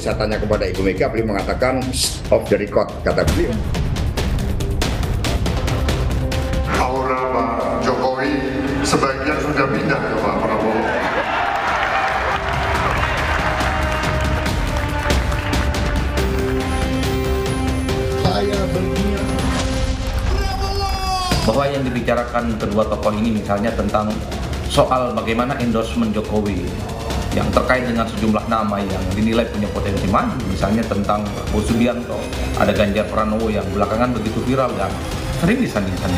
saya tanya kepada Ibu Mega, beliau mengatakan off the record, kata beliau. Aura Pak Jokowi sebaiknya sudah pindah ke Pak Prabowo. Saya berniat bahwa yang dibicarakan kedua tokoh ini misalnya tentang soal bagaimana endorsement Jokowi yang terkait dengan sejumlah nama yang dinilai punya potensi maju misalnya tentang Prabowo Subianto ada Ganjar Pranowo yang belakangan begitu viral dan sering disandingkan.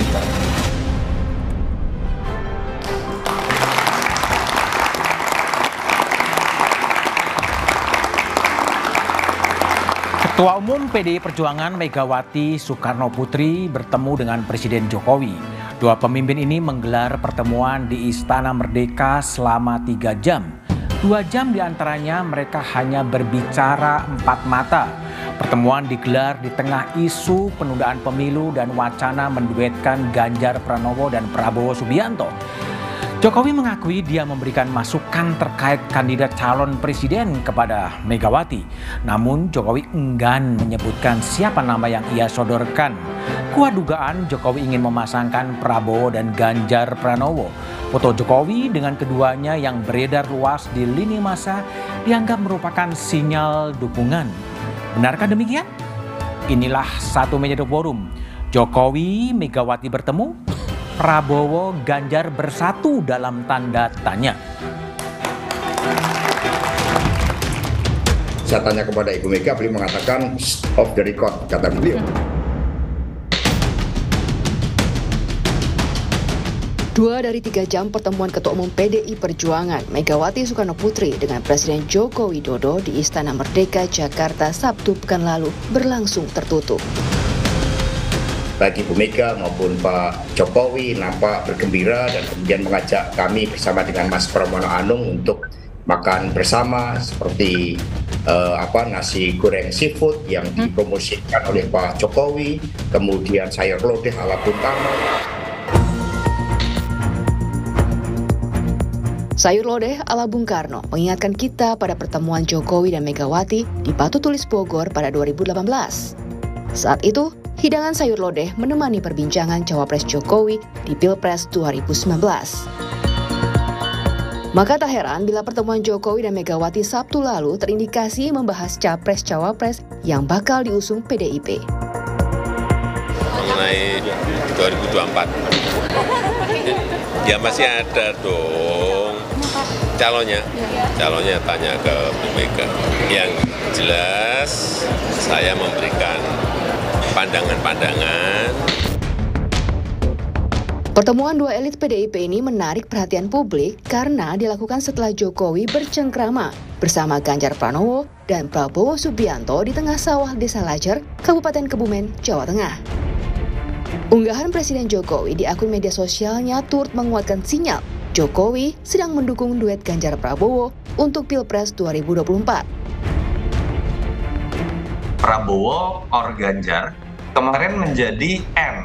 Ketua Umum PDI Perjuangan Megawati Soekarno Putri bertemu dengan Presiden Jokowi. Dua pemimpin ini menggelar pertemuan di Istana Merdeka selama tiga jam Dua jam diantaranya mereka hanya berbicara empat mata. Pertemuan digelar di tengah isu penundaan pemilu dan wacana menduetkan Ganjar Pranowo dan Prabowo Subianto. Jokowi mengakui dia memberikan masukan terkait kandidat calon presiden kepada Megawati. Namun Jokowi enggan menyebutkan siapa nama yang ia sodorkan. Kuat dugaan Jokowi ingin memasangkan Prabowo dan Ganjar Pranowo. Foto Jokowi dengan keduanya yang beredar luas di lini masa dianggap merupakan sinyal dukungan. Benarkah demikian? Inilah satu meja forum. Jokowi Megawati bertemu, Prabowo Ganjar bersatu dalam tanda tanya. Saya tanya kepada Ibu Mega, beliau mengatakan off the record, kata beliau. Dua dari tiga jam pertemuan Ketua Umum PDI Perjuangan Megawati Soekarno Putri dengan Presiden Joko Widodo di Istana Merdeka Jakarta Sabtu pekan lalu berlangsung tertutup. Bagi Bu Mega maupun Pak Jokowi nampak bergembira dan kemudian mengajak kami bersama dengan Mas Pramono Anung untuk makan bersama seperti eh, apa nasi goreng seafood yang hmm. dipromosikan oleh Pak Jokowi, kemudian sayur lodeh ala Bung Karno, Sayur lodeh ala Bung Karno mengingatkan kita pada pertemuan Jokowi dan Megawati di Batu Tulis Bogor pada 2018. Saat itu, hidangan sayur lodeh menemani perbincangan cawapres Jokowi di Pilpres 2019. Maka tak heran bila pertemuan Jokowi dan Megawati Sabtu lalu terindikasi membahas capres-cawapres yang bakal diusung PDIP. Mengenai 2024. Ya masih ada dong calonnya calonnya tanya ke Bu Mega yang jelas saya memberikan pandangan-pandangan Pertemuan dua elit PDIP ini menarik perhatian publik karena dilakukan setelah Jokowi bercengkrama bersama Ganjar Pranowo dan Prabowo Subianto di tengah sawah Desa Lajar, Kabupaten Kebumen, Jawa Tengah. Unggahan Presiden Jokowi di akun media sosialnya turut menguatkan sinyal Jokowi sedang mendukung duet Ganjar Prabowo untuk Pilpres 2024. Prabowo or Ganjar kemarin menjadi N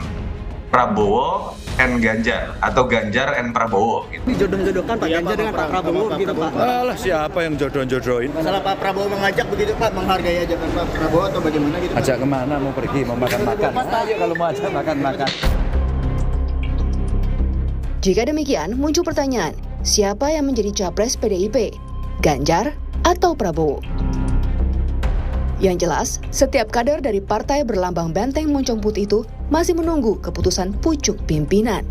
Prabowo N Ganjar atau Ganjar N Prabowo. Gitu. jodoh jodohkan Pak iya, Ganjar dengan Pak Prabowo, Prabowo gitu Pak. Alah siapa yang jodoh-jodohin? Masalah Pak Prabowo mengajak begitu Pak, menghargai ajakan Pak Prabowo atau bagaimana gitu? Pak? Ajak kemana? Mau pergi, mau makan-makan. Ayo kalau mau ajak makan-makan. Jika demikian, muncul pertanyaan, siapa yang menjadi capres PDIP? Ganjar atau Prabowo? Yang jelas, setiap kader dari partai berlambang benteng moncong putih itu masih menunggu keputusan pucuk pimpinan.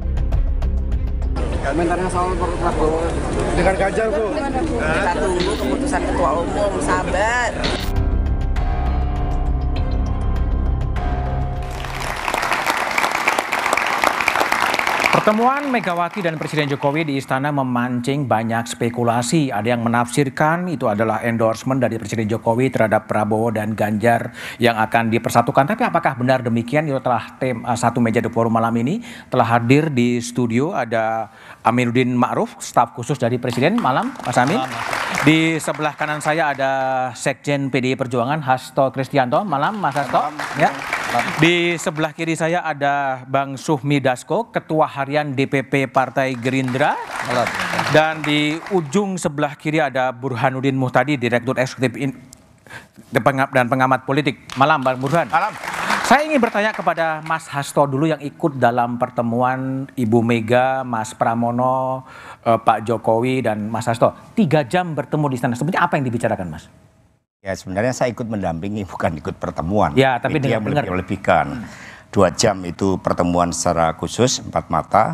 Komentarnya soal Prabowo dengan Ganjar, Bu. Kita tunggu keputusan ketua umum, sahabat. Pertemuan Megawati dan Presiden Jokowi di istana memancing banyak spekulasi. Ada yang menafsirkan itu adalah endorsement dari Presiden Jokowi terhadap Prabowo dan Ganjar yang akan dipersatukan. Tapi apakah benar demikian? Itu telah tim eh, satu meja di forum malam ini telah hadir di studio ada Aminuddin Ma'ruf, staf khusus dari Presiden. Malam, Mas Amin. Malam. Di sebelah kanan saya ada Sekjen PDI Perjuangan Hasto Kristianto. Malam Mas Hasto. Malam. Ya. Di sebelah kiri saya ada Bang Suhmi Dasko, Ketua Harian DPP Partai Gerindra. Malam. Dan di ujung sebelah kiri ada Burhanuddin Muhtadi, Direktur Eksekutif In dan pengamat politik. Malam Bang Burhan. Malam. Saya ingin bertanya kepada Mas Hasto dulu yang ikut dalam pertemuan Ibu Mega, Mas Pramono, uh, Pak Jokowi dan Mas Hasto. Tiga jam bertemu di sana. Sebenarnya apa yang dibicarakan, Mas? Ya sebenarnya saya ikut mendampingi, bukan ikut pertemuan. Ya, tapi dia dengar, lebihkan Dua jam itu pertemuan secara khusus, empat mata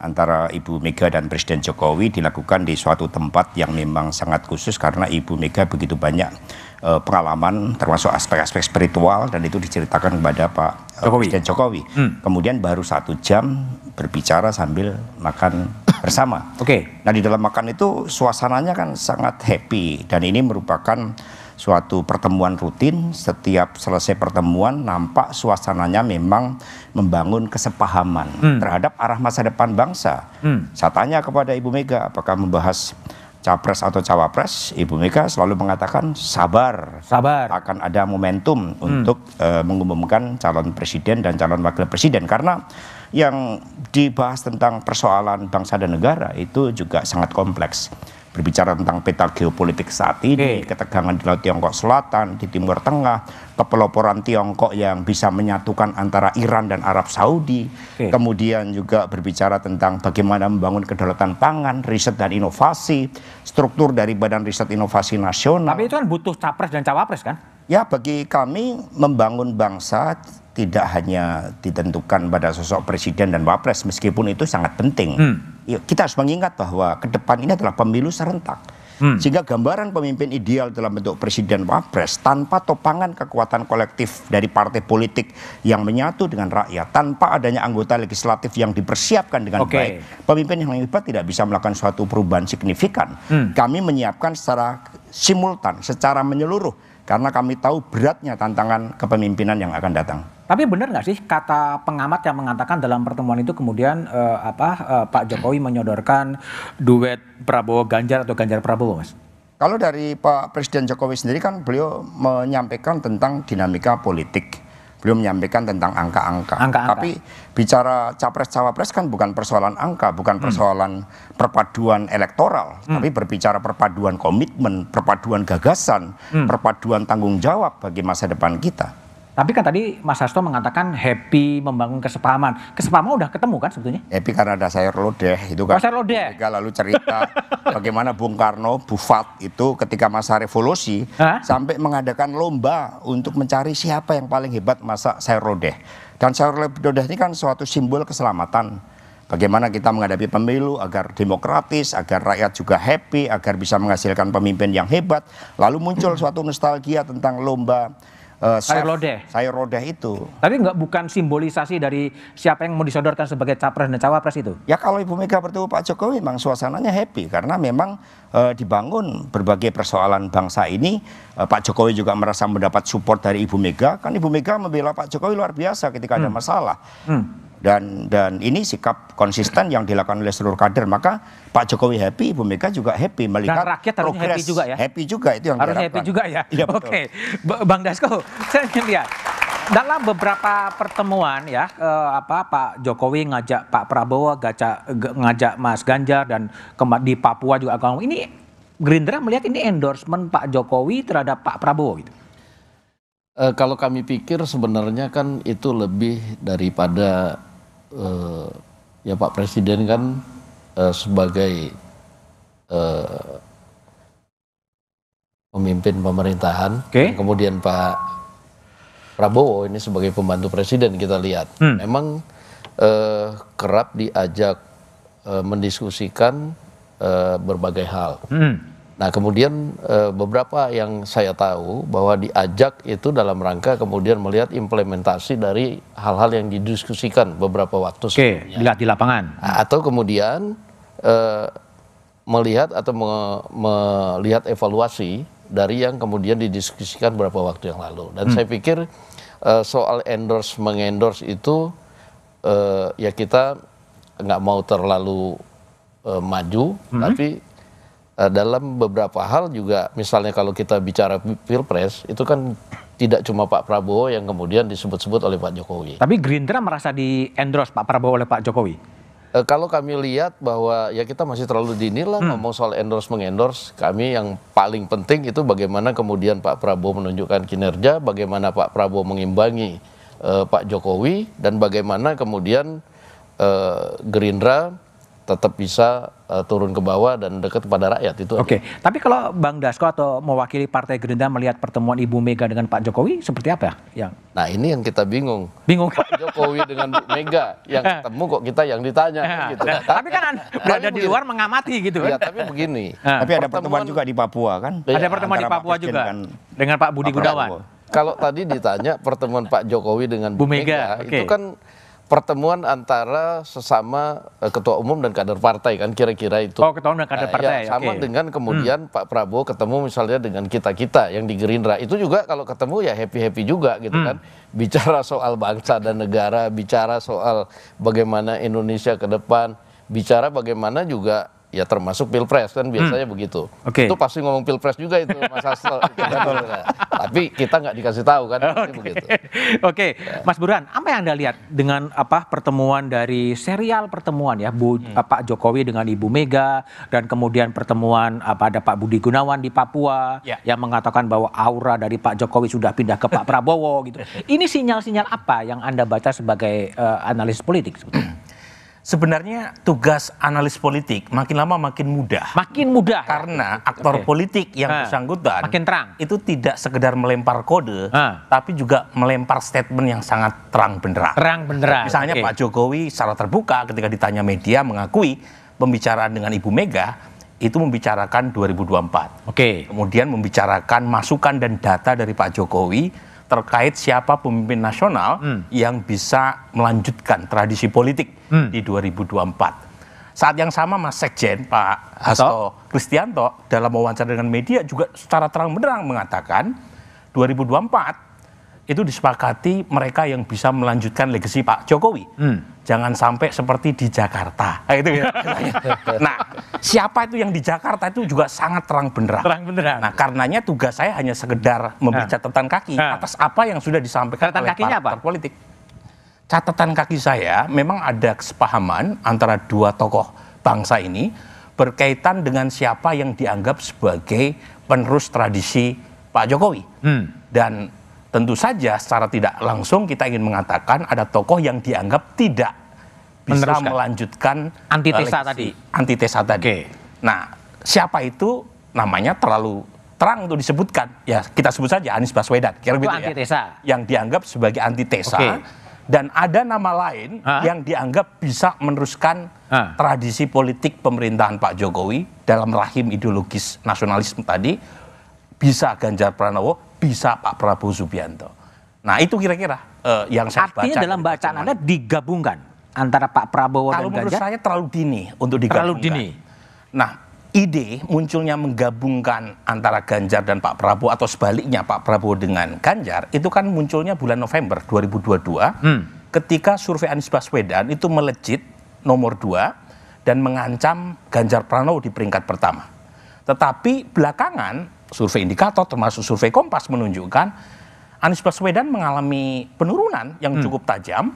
antara Ibu Mega dan Presiden Jokowi dilakukan di suatu tempat yang memang sangat khusus karena Ibu Mega begitu banyak uh, pengalaman termasuk aspek-aspek spiritual dan itu diceritakan kepada Pak eh, Jokowi. Presiden Jokowi. Hmm. Kemudian baru satu jam berbicara sambil makan bersama. Oke. Okay. Nah di dalam makan itu suasananya kan sangat happy dan ini merupakan suatu pertemuan rutin. Setiap selesai pertemuan nampak suasananya memang membangun kesepahaman hmm. terhadap arah masa depan bangsa. Hmm. Saya tanya kepada Ibu Mega apakah membahas capres atau cawapres, Ibu Mega selalu mengatakan sabar, sabar, akan ada momentum hmm. untuk uh, mengumumkan calon presiden dan calon wakil presiden karena yang dibahas tentang persoalan bangsa dan negara itu juga sangat kompleks. Berbicara tentang peta geopolitik saat ini, okay. ketegangan di Laut Tiongkok Selatan, di Timur Tengah, kepeloporan Tiongkok yang bisa menyatukan antara Iran dan Arab Saudi, okay. kemudian juga berbicara tentang bagaimana membangun kedaulatan pangan, riset dan inovasi, struktur dari Badan Riset Inovasi Nasional. Tapi itu kan butuh capres dan cawapres kan? Ya, bagi kami membangun bangsa tidak hanya ditentukan pada sosok presiden dan wapres meskipun itu sangat penting. Hmm. Ya, kita harus mengingat bahwa ke depan ini adalah pemilu serentak. Hmm. Sehingga gambaran pemimpin ideal dalam bentuk presiden wapres tanpa topangan kekuatan kolektif dari partai politik yang menyatu dengan rakyat, tanpa adanya anggota legislatif yang dipersiapkan dengan okay. baik, pemimpin yang hebat tidak bisa melakukan suatu perubahan signifikan. Hmm. Kami menyiapkan secara simultan, secara menyeluruh karena kami tahu beratnya tantangan kepemimpinan yang akan datang. Tapi benar nggak sih kata pengamat yang mengatakan dalam pertemuan itu kemudian uh, apa uh, Pak Jokowi menyodorkan duet Prabowo Ganjar atau Ganjar Prabowo, Mas? Kalau dari Pak Presiden Jokowi sendiri kan beliau menyampaikan tentang dinamika politik belum menyampaikan tentang angka-angka. Tapi bicara capres-cawapres kan bukan persoalan angka, bukan hmm. persoalan hmm. perpaduan elektoral, hmm. tapi berbicara perpaduan komitmen, perpaduan gagasan, hmm. perpaduan tanggung jawab bagi masa depan kita. Tapi kan tadi Mas Hasto mengatakan happy membangun kesepahaman. Kesepahaman udah ketemu kan sebetulnya? Happy karena ada sayur lodeh itu kan. Oh, sayur lodeh. lalu cerita bagaimana Bung Karno, Bufat itu ketika masa revolusi Hah? sampai mengadakan lomba untuk mencari siapa yang paling hebat masa sayur lodeh. Dan sayur lodeh ini kan suatu simbol keselamatan bagaimana kita menghadapi pemilu agar demokratis, agar rakyat juga happy, agar bisa menghasilkan pemimpin yang hebat. Lalu muncul suatu nostalgia tentang lomba uh, eh, sayur lodeh. Sayur lodeh itu. Tapi nggak bukan simbolisasi dari siapa yang mau disodorkan sebagai capres dan cawapres itu. Ya kalau Ibu Mega bertemu Pak Jokowi memang suasananya happy karena memang uh, dibangun berbagai persoalan bangsa ini uh, Pak Jokowi juga merasa mendapat support dari Ibu Mega kan Ibu Mega membela Pak Jokowi luar biasa ketika hmm. ada masalah. Hmm dan dan ini sikap konsisten yang dilakukan oleh seluruh kader maka Pak Jokowi happy Ibu Mega juga happy melihat dan rakyat harus happy juga ya happy juga itu yang harus happy juga ya, ya oke okay. Bang Dasko saya ingin lihat dalam beberapa pertemuan ya uh, apa Pak Jokowi ngajak Pak Prabowo ngajak ngajak Mas Ganjar dan di Papua juga ini Gerindra melihat ini endorsement Pak Jokowi terhadap Pak Prabowo gitu Uh, kalau kami pikir sebenarnya kan itu lebih daripada eh, ya Pak Presiden kan eh, sebagai eh, pemimpin pemerintahan, okay. kemudian Pak Prabowo ini sebagai pembantu presiden kita lihat, hmm. memang eh, kerap diajak eh, mendiskusikan eh, berbagai hal. Hmm. Nah, kemudian e, beberapa yang saya tahu bahwa diajak itu dalam rangka kemudian melihat implementasi dari hal-hal yang didiskusikan beberapa waktu Oke, sebelumnya. di lapangan. Nah, atau kemudian e, melihat atau me, melihat evaluasi dari yang kemudian didiskusikan beberapa waktu yang lalu. Dan hmm. saya pikir e, soal endorse mengendorse itu e, ya kita nggak mau terlalu e, maju, hmm. tapi Eh, dalam beberapa hal juga misalnya kalau kita bicara pilpres itu kan tidak cuma Pak Prabowo yang kemudian disebut-sebut oleh Pak Jokowi. Tapi Gerindra merasa di endorse Pak Prabowo oleh Pak Jokowi. E, kalau kami lihat bahwa ya kita masih terlalu dini lah hmm. ngomong soal endorse mengendorse. Kami yang paling penting itu bagaimana kemudian Pak Prabowo menunjukkan kinerja, bagaimana Pak Prabowo mengimbangi e, Pak Jokowi dan bagaimana kemudian e, Gerindra tetap bisa uh, turun ke bawah dan dekat kepada rakyat itu. Oke, okay. tapi kalau Bang Dasko atau mewakili Partai Gerindra melihat pertemuan Ibu Mega dengan Pak Jokowi seperti apa ya? Yang Nah, ini yang kita bingung. Bingung Pak Jokowi dengan Bu Mega yang eh. ketemu kok kita yang ditanya eh. gitu. Nah, tapi kan berada di luar mengamati gitu kan. Ya, tapi begini. Tapi ada pertemuan, juga di Papua kan? Iya. Ada pertemuan di Papua Pak juga dengan Pak Budi Gunawan. Kalau tadi ditanya pertemuan Pak Jokowi dengan Bu Mega, Mega okay. itu kan pertemuan antara sesama eh, ketua umum dan kader partai kan kira-kira itu. Oh, ketua umum dan kader nah, Ya, ya sama okay. dengan hmm. kemudian hmm. Pak Prabowo ketemu misalnya dengan kita-kita yang di Gerindra. Itu juga kalau ketemu ya happy-happy juga gitu hmm. kan. Bicara soal bangsa dan negara, bicara soal bagaimana Indonesia ke depan, bicara bagaimana juga ya termasuk pilpres kan biasanya hmm. begitu. Okay. Itu pasti ngomong pilpres juga itu Mas Hasto. Iya, gitu kan. Tapi kita nggak dikasih tahu kan Oke, okay. ya. Mas Burhan, apa yang anda lihat dengan apa pertemuan dari serial pertemuan ya Bu hmm. Pak Jokowi dengan Ibu Mega dan kemudian pertemuan apa ada Pak Budi Gunawan di Papua ya. yang mengatakan bahwa aura dari Pak Jokowi sudah pindah ke Pak Prabowo gitu. Ini sinyal-sinyal apa yang anda baca sebagai uh, analis politik Sebenarnya tugas analis politik makin lama makin mudah. Makin mudah. Ya? Karena aktor okay. politik yang bersangkutan makin terang. Itu tidak sekedar melempar kode, ha. tapi juga melempar statement yang sangat terang benderang. Terang benderang. Misalnya okay. Pak Jokowi secara terbuka ketika ditanya media mengakui pembicaraan dengan Ibu Mega itu membicarakan 2024. Oke. Okay. Kemudian membicarakan masukan dan data dari Pak Jokowi terkait siapa pemimpin nasional hmm. yang bisa melanjutkan tradisi politik hmm. di 2024. Saat yang sama Mas Sekjen Pak Hasto Kristianto dalam wawancara dengan media juga secara terang benderang mengatakan 2024 itu disepakati mereka yang bisa melanjutkan legasi Pak Jokowi. Hmm. Jangan sampai seperti di Jakarta. Nah, itu ya. nah, siapa itu yang di Jakarta itu juga sangat terang benderang. Terang benderang. Nah, karenanya tugas saya hanya sekedar memberi nah. catatan kaki nah. atas apa yang sudah disampaikan catatan oleh kakinya apa? politik. Catatan kaki saya memang ada kesepahaman antara dua tokoh bangsa ini berkaitan dengan siapa yang dianggap sebagai penerus tradisi Pak Jokowi. Hmm. Dan tentu saja secara tidak langsung kita ingin mengatakan ada tokoh yang dianggap tidak bisa Meneruskan. melanjutkan eh, antitesa uh, tadi. Antitesa tadi. Okay. Nah, siapa itu namanya terlalu terang untuk disebutkan. Ya, kita sebut saja Anies Baswedan. Kira itu antitesa. Ya, yang dianggap sebagai antitesa. Okay. Dan ada nama lain ha? yang dianggap bisa meneruskan ha? tradisi politik pemerintahan Pak Jokowi dalam rahim ideologis nasionalisme tadi. Bisa Ganjar Pranowo, bisa Pak Prabowo Subianto. Nah itu kira-kira uh, yang saya Artinya baca. dalam gitu, bacaan Anda digabungkan antara Pak Prabowo Kalau dan Ganjar? Kalau menurut saya terlalu dini untuk digabungkan. Terlalu dini. Nah ide munculnya menggabungkan antara Ganjar dan Pak Prabowo atau sebaliknya Pak Prabowo dengan Ganjar itu kan munculnya bulan November 2022 hmm. ketika survei Anies Baswedan itu melejit nomor dua dan mengancam Ganjar Pranowo di peringkat pertama. Tetapi belakangan survei indikator termasuk survei Kompas menunjukkan Anies Baswedan mengalami penurunan yang hmm. cukup tajam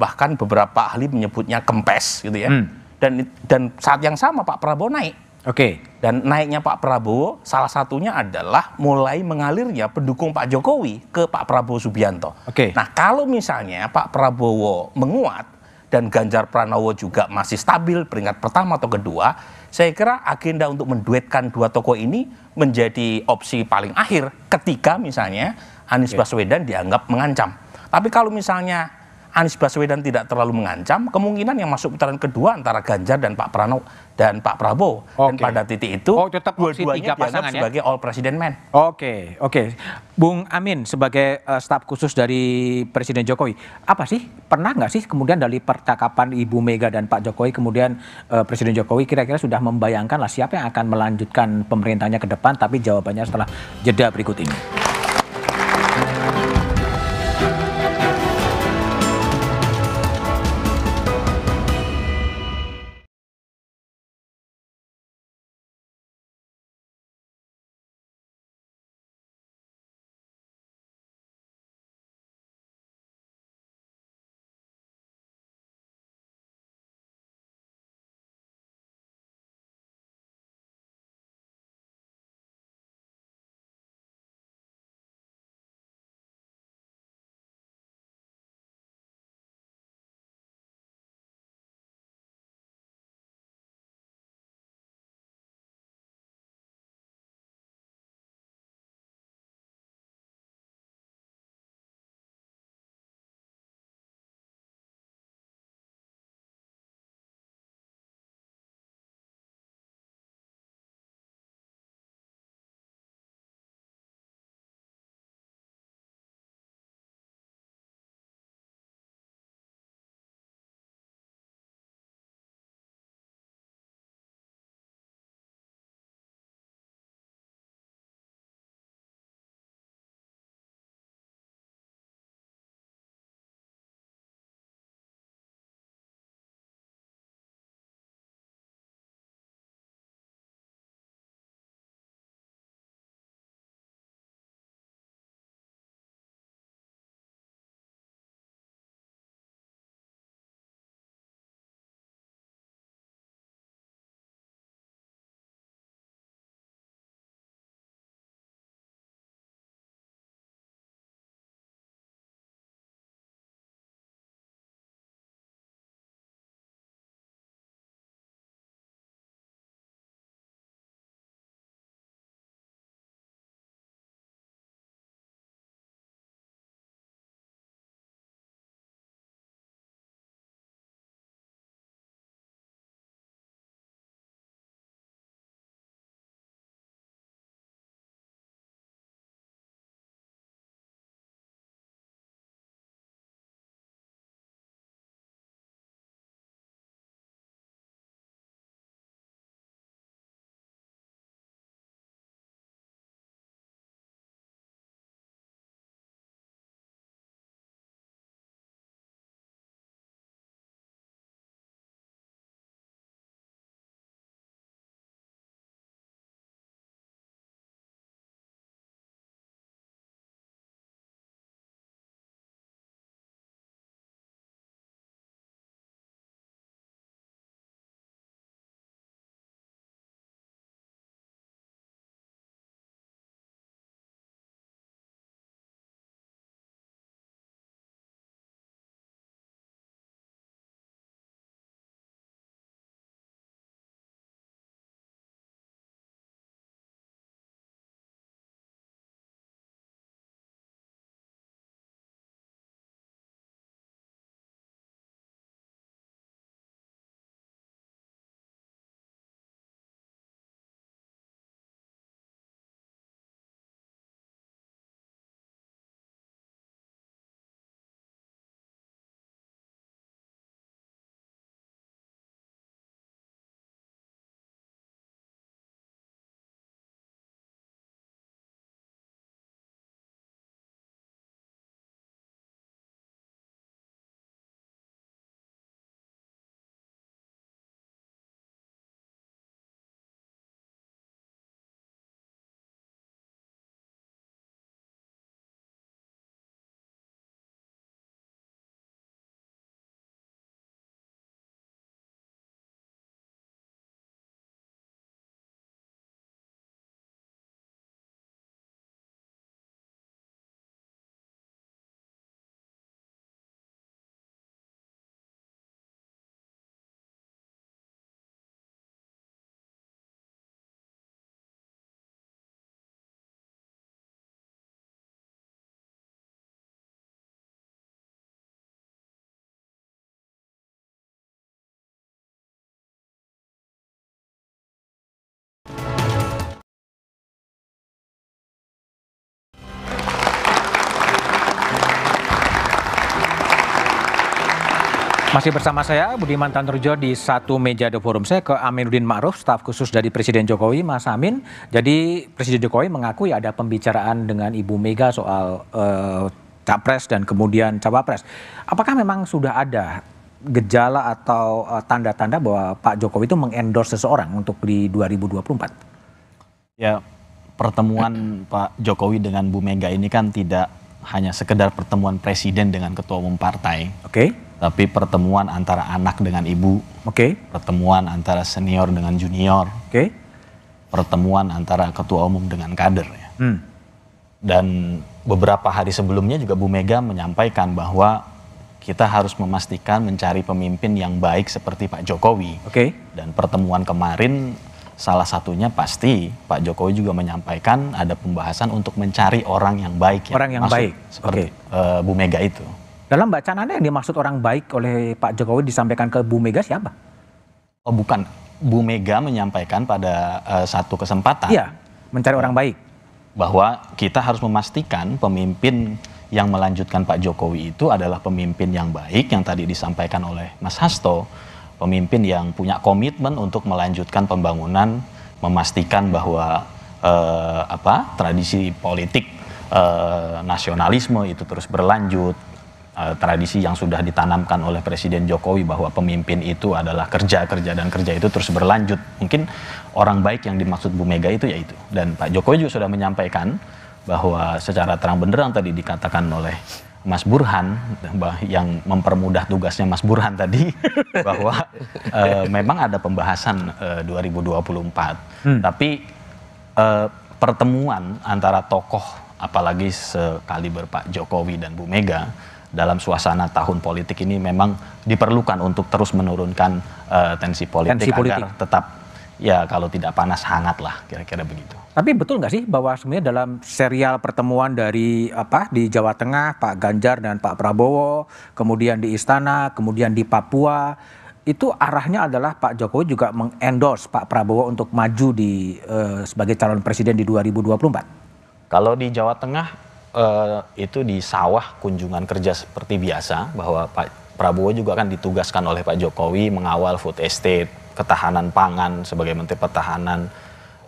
bahkan beberapa ahli menyebutnya kempes gitu ya. Hmm. Dan dan saat yang sama Pak Prabowo naik. Oke. Okay. Dan naiknya Pak Prabowo salah satunya adalah mulai mengalirnya pendukung Pak Jokowi ke Pak Prabowo Subianto. Oke. Okay. Nah, kalau misalnya Pak Prabowo menguat dan Ganjar Pranowo juga masih stabil peringkat pertama atau kedua, saya kira agenda untuk menduetkan dua tokoh ini menjadi opsi paling akhir ketika misalnya Anies Baswedan dianggap mengancam. Tapi kalau misalnya Anies Baswedan tidak terlalu mengancam, kemungkinan yang masuk putaran kedua antara Ganjar dan Pak Pranowo dan Pak Prabowo. Okay. Dan pada titik itu oh, tetap dua-duanya dianggap ya? sebagai all president man. Oke, okay, oke. Okay. Bung Amin sebagai uh, staf khusus dari Presiden Jokowi, apa sih pernah nggak sih kemudian dari percakapan Ibu Mega dan Pak Jokowi kemudian uh, Presiden Jokowi kira-kira sudah membayangkan lah siapa yang akan melanjutkan pemerintahnya ke depan tapi jawabannya setelah jeda berikut ini. Masih bersama saya Budiman Tanurjo di satu meja The Forum. Saya ke Aminuddin Ma'ruf, staf khusus dari Presiden Jokowi, Mas Amin. Jadi Presiden Jokowi mengakui ada pembicaraan dengan Ibu Mega soal uh, capres dan kemudian cawapres. Apakah memang sudah ada gejala atau eh, tanda-tanda uh, bahwa Pak Jokowi itu mengendorse seseorang untuk di 2024? Ya, pertemuan Pak Jokowi dengan Bu Mega ini kan tidak hanya sekedar pertemuan presiden dengan ketua umum partai. Oke. Okay tapi pertemuan antara anak dengan ibu, oke, okay. pertemuan antara senior dengan junior, oke, okay. pertemuan antara ketua umum dengan kader, ya. hmm. dan beberapa hari sebelumnya juga Bu Mega menyampaikan bahwa kita harus memastikan mencari pemimpin yang baik seperti Pak Jokowi, oke, okay. dan pertemuan kemarin salah satunya pasti Pak Jokowi juga menyampaikan ada pembahasan untuk mencari orang yang baik, ya. orang yang Maksud, baik, seperti okay. uh, eh, Bu Mega itu. Dalam bacaan Anda yang dimaksud orang baik oleh Pak Jokowi disampaikan ke Bu Mega siapa? Oh bukan, Bu Mega menyampaikan pada uh, satu kesempatan. Iya, mencari orang baik. Bahwa kita harus memastikan pemimpin yang melanjutkan Pak Jokowi itu adalah pemimpin yang baik yang tadi disampaikan oleh Mas Hasto, pemimpin yang punya komitmen untuk melanjutkan pembangunan, memastikan bahwa eh, apa tradisi politik eh, nasionalisme itu terus berlanjut, Eh, tradisi yang sudah ditanamkan oleh Presiden Jokowi bahwa pemimpin itu adalah kerja kerja dan kerja itu terus berlanjut mungkin orang baik yang dimaksud Bu Mega itu yaitu dan Pak Jokowi juga sudah menyampaikan bahwa secara terang benderang tadi dikatakan oleh Mas Burhan yang mempermudah tugasnya Mas Burhan tadi bahwa e, memang ada pembahasan e, eh, 2024 hmm. tapi e, pertemuan antara tokoh apalagi sekali berpak Jokowi dan Bu Mega dalam suasana tahun politik ini memang diperlukan untuk terus menurunkan uh, tensi politik tensi agar tetap ya kalau tidak panas hangat lah kira-kira begitu. Tapi betul nggak sih bahwa sebenarnya dalam serial pertemuan dari apa di Jawa Tengah Pak Ganjar dan Pak Prabowo, kemudian di istana, kemudian di Papua itu arahnya adalah Pak Jokowi juga mengendorse Pak Prabowo untuk maju di uh, sebagai calon presiden di 2024. Kalau di Jawa Tengah Eh, itu di sawah kunjungan kerja seperti biasa bahwa Pak Prabowo juga kan ditugaskan oleh Pak Jokowi mengawal food estate, ketahanan pangan sebagai Menteri Pertahanan.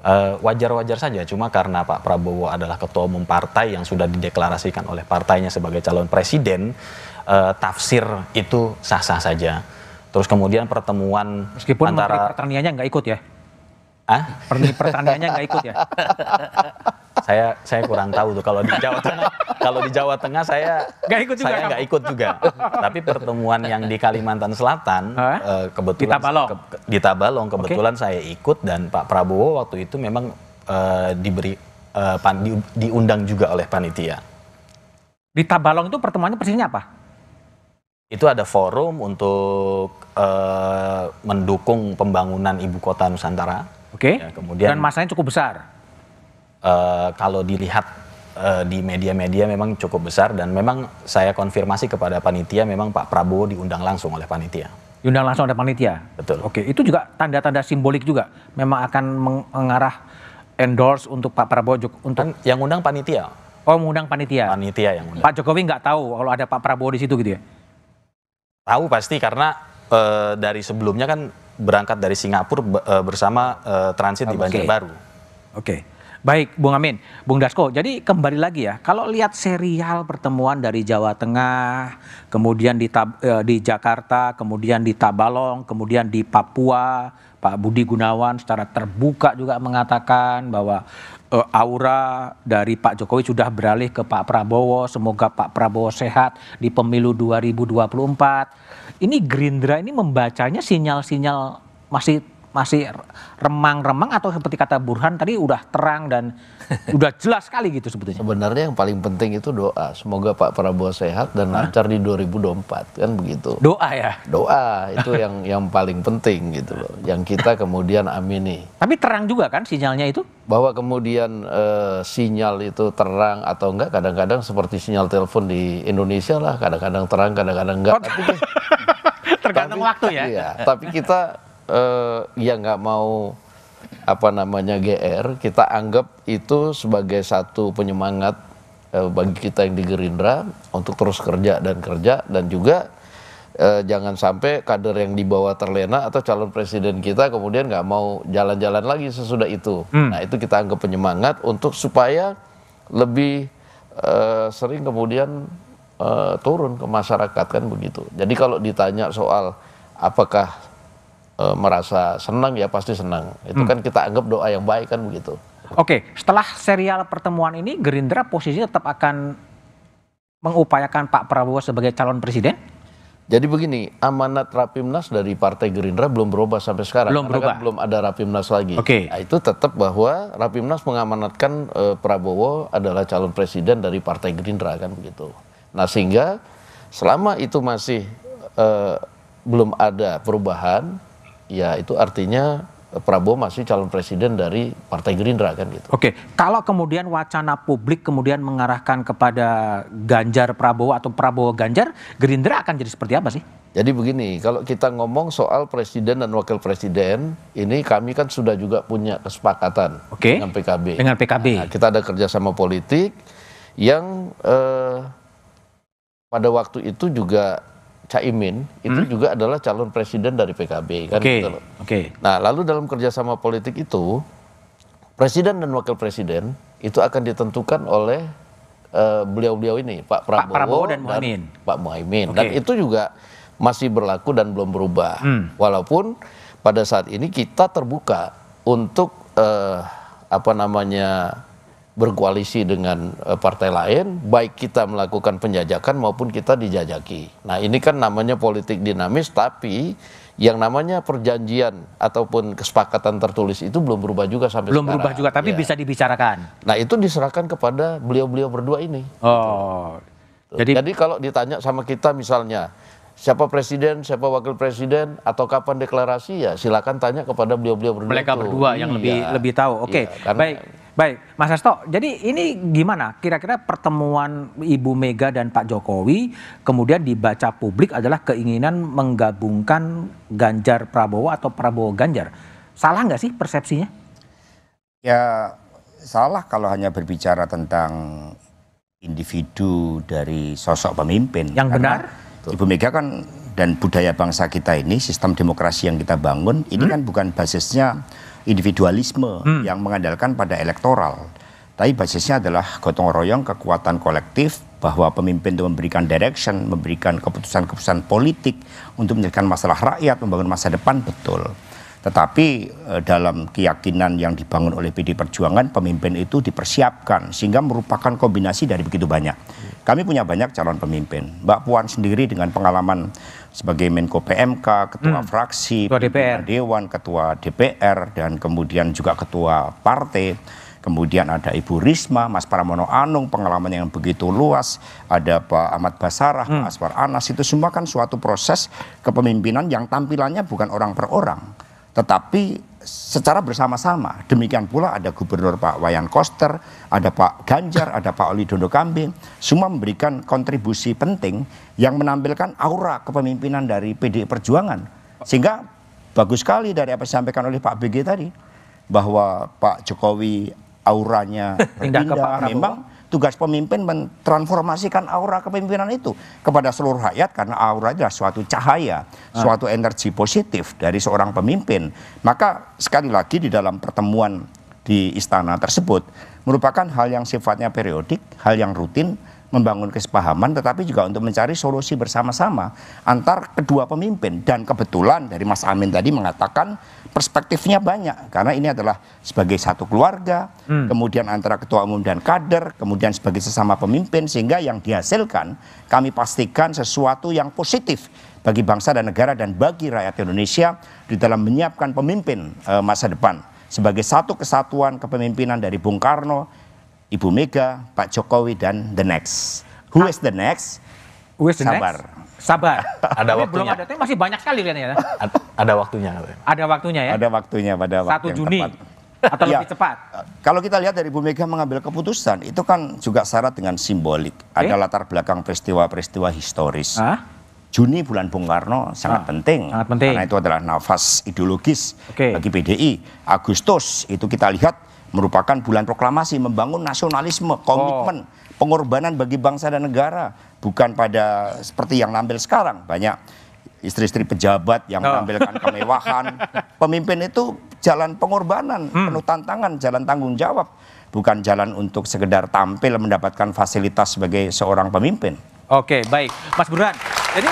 Eh, wajar-wajar uh, saja, cuma karena Pak Prabowo adalah ketua umum partai yang sudah dideklarasikan oleh partainya sebagai calon presiden, uh, tafsir itu sah-sah saja. Terus kemudian pertemuan Meskipun antara Menteri Pertaniannya nggak ikut ya? Ah? Pertaniannya nggak ikut ya? saya saya kurang tahu tuh kalau di Jawa Tengah kalau di Jawa Tengah saya nggak ikut juga saya nggak ikut juga tapi pertemuan yang di Kalimantan Selatan huh? Eh, kebetulan di Tabalong ke, di Tabalong kebetulan okay. saya ikut dan Pak Prabowo waktu itu memang eh, diberi eh, pan, di, diundang juga oleh panitia di Tabalong itu pertemuannya persisnya apa itu ada forum untuk eh, mendukung pembangunan ibu kota Nusantara. Oke. Okay. Ya, dan masanya cukup besar. Eh, kalau dilihat eh, di media-media memang cukup besar dan memang saya konfirmasi kepada panitia memang Pak Prabowo diundang langsung oleh panitia. Diundang langsung oleh panitia. Betul. Oke, itu juga tanda-tanda simbolik juga. Memang akan mengarah endorse untuk Pak Prabowo untuk kan yang undang panitia. Oh, mengundang panitia. Panitia yang undang. Pak Jokowi nggak tahu kalau ada Pak Prabowo di situ gitu ya? Tahu pasti karena e, dari sebelumnya kan berangkat dari Singapura bersama e, transit oh, di Banjarbaru. Oke. Okay. okay. Baik, Bung Amin, Bung Dasko. Jadi kembali lagi ya, kalau lihat serial pertemuan dari Jawa Tengah, kemudian di, eh, di Jakarta, kemudian di Tabalong, kemudian di Papua, Pak Budi Gunawan secara terbuka juga mengatakan bahwa eh, aura dari Pak Jokowi sudah beralih ke Pak Prabowo. Semoga Pak Prabowo sehat di pemilu 2024. Ini Gerindra ini membacanya sinyal-sinyal masih masih remang-remang atau seperti kata Burhan tadi udah terang dan udah jelas sekali gitu sebetulnya. Sebenarnya yang paling penting itu doa. Semoga Pak Prabowo sehat dan lancar di 2024 kan begitu. Doa ya. Doa itu yang yang paling penting gitu loh. Yang kita kemudian amini. Tapi terang juga kan sinyalnya itu? Bahwa kemudian eh, sinyal itu terang atau enggak kadang-kadang seperti sinyal telepon di Indonesia lah, kadang-kadang terang, kadang-kadang enggak. Oh, tergantung tapi, waktu ya. Iya, tapi kita eh, ya nggak mau apa namanya GR, kita anggap itu sebagai satu penyemangat eh, bagi kita yang di Gerindra untuk terus kerja dan kerja dan juga eh, jangan sampai kader yang dibawa terlena atau calon presiden kita kemudian nggak mau jalan-jalan lagi sesudah itu. Hmm. Nah itu kita anggap penyemangat untuk supaya lebih eh, sering kemudian eh, turun ke masyarakat kan begitu. Jadi kalau ditanya soal apakah e, merasa senang ya pasti senang. Itu hmm. kan kita anggap doa yang baik kan begitu. Oke, setelah serial pertemuan ini Gerindra posisi tetap akan mengupayakan Pak Prabowo sebagai calon presiden? Jadi begini, amanat Rapimnas dari Partai Gerindra belum berubah sampai sekarang. Belum kan berubah. Kan belum ada Rapimnas lagi. Oke. Okay. Nah, itu tetap bahwa Rapimnas mengamanatkan e, Prabowo adalah calon presiden dari Partai Gerindra kan begitu. Nah, sehingga selama itu masih e, belum ada perubahan, ya itu artinya Prabowo masih calon presiden dari Partai Gerindra kan gitu. Oke, kalau kemudian wacana publik kemudian mengarahkan kepada Ganjar Prabowo atau Prabowo Ganjar, Gerindra akan jadi seperti apa sih? Jadi begini, kalau kita ngomong soal presiden dan wakil presiden, ini kami kan sudah juga punya kesepakatan Oke, dengan PKB. Dengan PKB. Nah, kita ada kerjasama politik yang eh, pada waktu itu juga Caimin itu hmm? juga adalah calon presiden dari PKB kan okay. gitu loh. Okay. Nah, lalu dalam kerjasama politik itu presiden dan wakil presiden itu akan ditentukan oleh beliau eh, beliau-beliau ini, Pak Prabowo, Pak Prabowo dan, dan Pak Muhaimin. Okay. Dan itu juga masih berlaku dan belum berubah. Hmm. Walaupun pada saat ini kita terbuka untuk uh, apa namanya berkoalisi dengan eh, partai lain, baik kita melakukan penjajakan maupun kita dijajaki. Nah, ini kan namanya politik dinamis, tapi yang namanya perjanjian ataupun kesepakatan tertulis itu belum berubah juga sampai belum sekarang. berubah juga, tapi ya. bisa dibicarakan. Nah, itu diserahkan kepada beliau-beliau berdua ini. Oh. Gitu. Jadi, Jadi kalau ditanya sama kita misalnya, siapa presiden, siapa wakil presiden, atau kapan deklarasi ya silakan tanya kepada beliau-beliau berdua. Mereka itu. berdua yang iya. lebih lebih tahu. Oke, okay. iya, baik. Baik, Mas Hasto, jadi ini gimana kira-kira pertemuan Ibu Mega dan Pak Jokowi kemudian dibaca publik adalah keinginan menggabungkan Ganjar Prabowo atau Prabowo Ganjar. Salah nggak sih persepsinya? Ya salah kalau hanya berbicara tentang individu dari sosok pemimpin. Yang Karena benar? Ibu Mega kan dan budaya bangsa kita ini, sistem demokrasi yang kita bangun, ini hmm? kan bukan basisnya individualisme hmm. yang mengandalkan pada elektoral. Tapi basisnya adalah gotong royong, kekuatan kolektif, bahwa pemimpin itu memberikan direction, memberikan keputusan-keputusan politik untuk menjadikan masalah rakyat, membangun masa depan, betul. Tetapi eh, dalam keyakinan yang dibangun oleh PD Perjuangan, pemimpin itu dipersiapkan sehingga merupakan kombinasi dari begitu banyak. Kami punya banyak calon pemimpin. Mbak Puan sendiri dengan pengalaman sebagai Menko PMK, ketua hmm. fraksi, ketua DPR, dewan, ketua DPR dan kemudian juga ketua partai. Kemudian ada Ibu Risma, Mas Pramono Anung, pengalaman yang begitu luas. Ada Pak Ahmad Basarah, hmm. Pak Anas. Itu semua kan suatu proses kepemimpinan yang tampilannya bukan orang per orang. Tetapi secara bersama-sama. Demikian pula ada Gubernur Pak Wayan Koster, ada Pak Ganjar, ada Pak Oli Dondo Kambing. Semua memberikan kontribusi penting yang menampilkan aura kepemimpinan dari PDI Perjuangan. Sehingga bagus sekali dari apa disampaikan oleh Pak BG tadi. Bahwa Pak Jokowi auranya rendah memang Memang tugas pemimpin mentransformasikan aura kepemimpinan itu kepada seluruh rakyat karena aura adalah suatu cahaya, ah. suatu energi positif dari seorang pemimpin. Maka sekali lagi di dalam pertemuan di istana tersebut merupakan hal yang sifatnya periodik, hal yang rutin membangun kesepahaman tetapi juga untuk mencari solusi bersama-sama antar kedua pemimpin dan kebetulan dari Mas Amin tadi mengatakan perspektifnya banyak karena ini adalah sebagai satu keluarga hmm. kemudian antara ketua umum dan kader kemudian sebagai sesama pemimpin sehingga yang dihasilkan kami pastikan sesuatu yang positif bagi bangsa dan negara dan bagi rakyat Indonesia di dalam menyiapkan pemimpin e, masa depan sebagai satu kesatuan kepemimpinan dari Bung Karno Ibu Mega, Pak Jokowi dan the next. Who is the next? Who is the Sabar. next? Sabar. Ada waktunya. Belum ada, masih banyak sekali lihatnya ya. Ada, ada waktunya. Ada waktunya ya. Ada waktunya pada waktu Satu Juni. tepat. Atau ya, lebih cepat. Kalau kita lihat dari Bu Mega mengambil keputusan, itu kan juga syarat dengan simbolik. Okay. Eh? Ada latar belakang peristiwa-peristiwa historis. Juni bulan Bung Karno sangat, ah, penting, sangat penting karena itu adalah nafas ideologis okay. bagi PDI. Agustus itu kita lihat merupakan bulan proklamasi membangun nasionalisme, oh. komitmen, oh. pengorbanan bagi bangsa dan negara, bukan pada seperti yang nampil sekarang banyak istri-istri pejabat yang oh. menampilkan kemewahan. Pemimpin itu jalan pengorbanan, hmm. penuh tantangan, jalan tanggung jawab, bukan jalan untuk sekedar tampil mendapatkan fasilitas sebagai seorang pemimpin. Oke, baik. Mas Burhan, jadi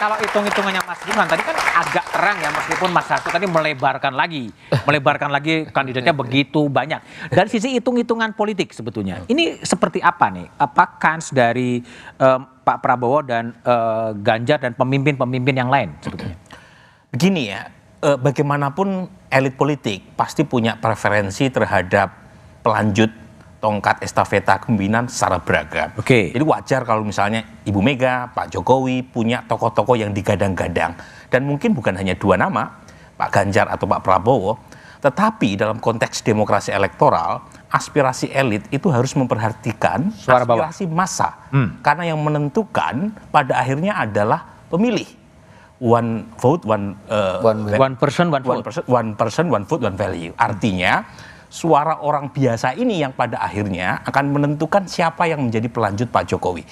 kalau hitung-hitungannya Mas Gibran tadi kan agak terang ya meskipun Mas Hasto tadi melebarkan lagi, melebarkan lagi kandidatnya begitu banyak. Dan sisi hitung-hitungan politik sebetulnya, ini seperti apa nih? Apa kans dari um, Pak Prabowo dan uh, Ganjar dan pemimpin-pemimpin yang lain sebetulnya? Begini ya, eh, bagaimanapun elit politik pasti punya preferensi terhadap pelanjut tongkat estafeta kemimpinan secara beragam. Oke. Okay. Jadi wajar kalau misalnya Ibu Mega, Pak Jokowi punya tokoh-tokoh yang digadang-gadang dan mungkin bukan hanya dua nama, Pak Ganjar atau Pak Prabowo, tetapi dalam konteks demokrasi elektoral, aspirasi elit itu harus memperhatikan Suara aspirasi bawah. massa. Hmm. Karena yang menentukan pada akhirnya adalah pemilih one vote one uh, one, one person one, one vote. person one person one vote one value artinya hmm suara orang biasa ini yang pada akhirnya akan menentukan siapa yang menjadi pelanjut Pak Jokowi.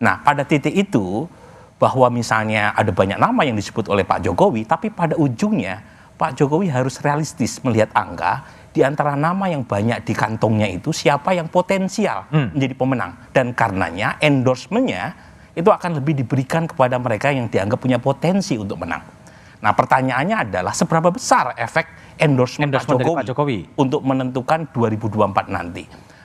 Nah, pada titik itu bahwa misalnya ada banyak nama yang disebut oleh Pak Jokowi, tapi pada ujungnya Pak Jokowi harus realistis melihat angka di antara nama yang banyak di kantongnya itu siapa yang potensial hmm. menjadi pemenang dan karenanya endorsementnya itu akan lebih diberikan kepada mereka yang dianggap punya potensi untuk menang. Nah pertanyaannya adalah seberapa besar efek endorsement, endorsement Pak, Jokowi Pak Jokowi untuk menentukan 2024 nanti.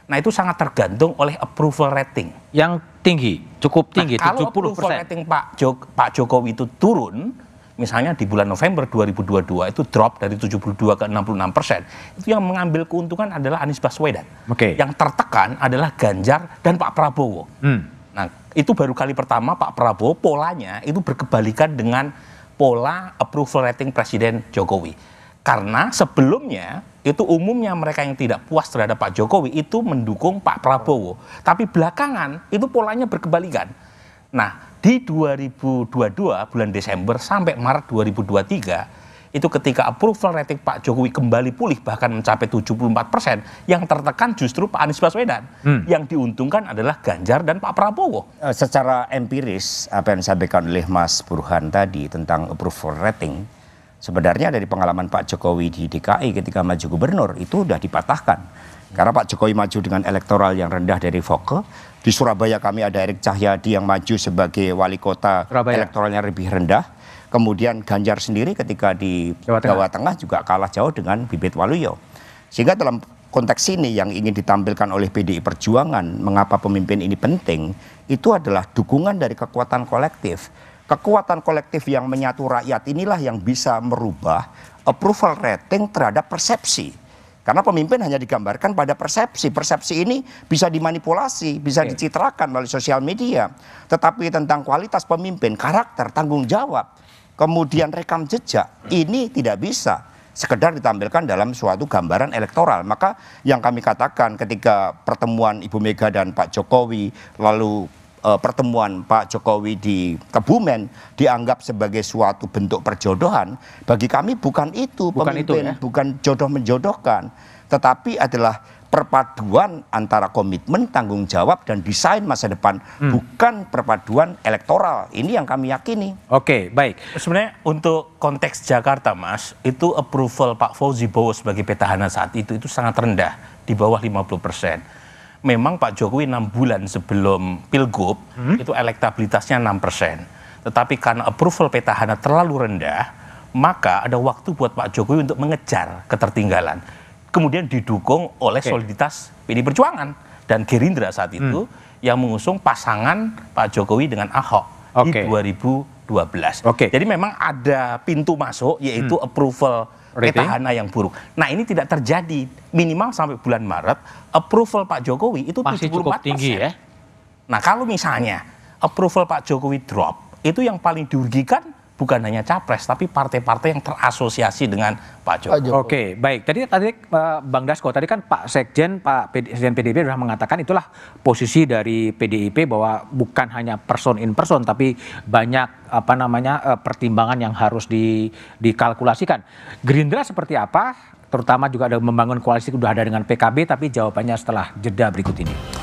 Nah itu sangat tergantung oleh approval rating yang tinggi, cukup nah, tinggi. Nah, kalau approval rating Pak, Jok, Pak Jokowi itu turun, misalnya di bulan November 2022 itu drop dari 72 ke 66 persen, itu yang mengambil keuntungan adalah Anies Baswedan. Oke. Okay. Yang tertekan adalah Ganjar dan Pak Prabowo. Hmm. Nah itu baru kali pertama Pak Prabowo polanya itu berkebalikan dengan pola approval rating Presiden Jokowi karena sebelumnya itu umumnya mereka yang tidak puas terhadap Pak Jokowi itu mendukung Pak Prabowo. Tapi belakangan itu polanya berkebalikan. Nah, di 2022 bulan Desember sampai Maret 2023 itu ketika approval rating Pak Jokowi kembali pulih bahkan mencapai 74 persen yang tertekan justru Pak Anies Baswedan hmm. yang diuntungkan adalah Ganjar dan Pak Prabowo. Eh, secara empiris apa yang disampaikan oleh Mas Burhan tadi tentang approval rating Sebenarnya dari pengalaman Pak Jokowi di DKI ketika maju gubernur itu sudah dipatahkan. Karena Pak Jokowi maju dengan elektoral yang rendah dari Foke. Di Surabaya kami ada Erick Cahyadi yang maju sebagai wali kota Surabaya. elektoralnya lebih rendah. Kemudian Ganjar sendiri ketika di Jawa Tengah, Jawa Tengah juga kalah jauh dengan Bibit Waluyo. Sehingga dalam konteks ini yang ingin ditampilkan oleh PDI Perjuangan, mengapa pemimpin ini penting, itu adalah dukungan dari kekuatan kolektif kekuatan kolektif yang menyatu rakyat inilah yang bisa merubah approval rating terhadap persepsi. Karena pemimpin hanya digambarkan pada persepsi. Persepsi ini bisa dimanipulasi, bisa iya. dicitrakan melalui sosial media. Tetapi tentang kualitas pemimpin, karakter, tanggung jawab, kemudian rekam jejak, ini tidak bisa sekedar ditampilkan dalam suatu gambaran elektoral. Maka yang kami katakan ketika pertemuan Ibu Mega dan Pak Jokowi lalu uh, pertemuan Pak Jokowi di Kebumen dianggap sebagai suatu bentuk perjodohan, bagi kami bukan itu bukan pemimpin, itu, ya? bukan jodoh menjodohkan, tetapi adalah perpaduan antara komitmen, tanggung jawab dan desain masa depan, hmm. bukan perpaduan elektoral. Ini yang kami yakini. Oke, okay, baik. Sebenarnya untuk konteks Jakarta, Mas, itu approval Pak Fauzi Bowo sebagai petahana saat itu itu sangat rendah, di bawah 50 persen memang Pak Jokowi enam bulan sebelum pilgub hmm? itu elektabilitasnya enam persen, tetapi karena approval petahana terlalu rendah, maka ada waktu buat Pak Jokowi untuk mengejar ketertinggalan. Kemudian didukung oleh okay. soliditas PD Perjuangan dan Gerindra saat itu hmm. yang mengusung pasangan Pak Jokowi dengan Ahok okay. di 2012. Okay. Jadi memang ada pintu masuk yaitu hmm. approval petahana yang buruk. Nah ini tidak terjadi minimal sampai bulan Maret approval Pak Jokowi itu Masih 74 cukup tinggi ya. Nah kalau misalnya approval Pak Jokowi drop itu yang paling dirugikan bukan hanya capres tapi partai-partai yang terasosiasi dengan Pak Jokowi. Oke, okay, baik. Tadi tadi eh, Bang Dasko tadi kan Pak Sekjen Pak Sekjen PDIP sudah mengatakan itulah posisi dari PDIP bahwa bukan hanya person in person tapi banyak apa namanya eh, pertimbangan yang harus di dikalkulasikan. Gerindra seperti apa? Terutama juga ada membangun koalisi sudah ada dengan PKB tapi jawabannya setelah jeda berikut ini.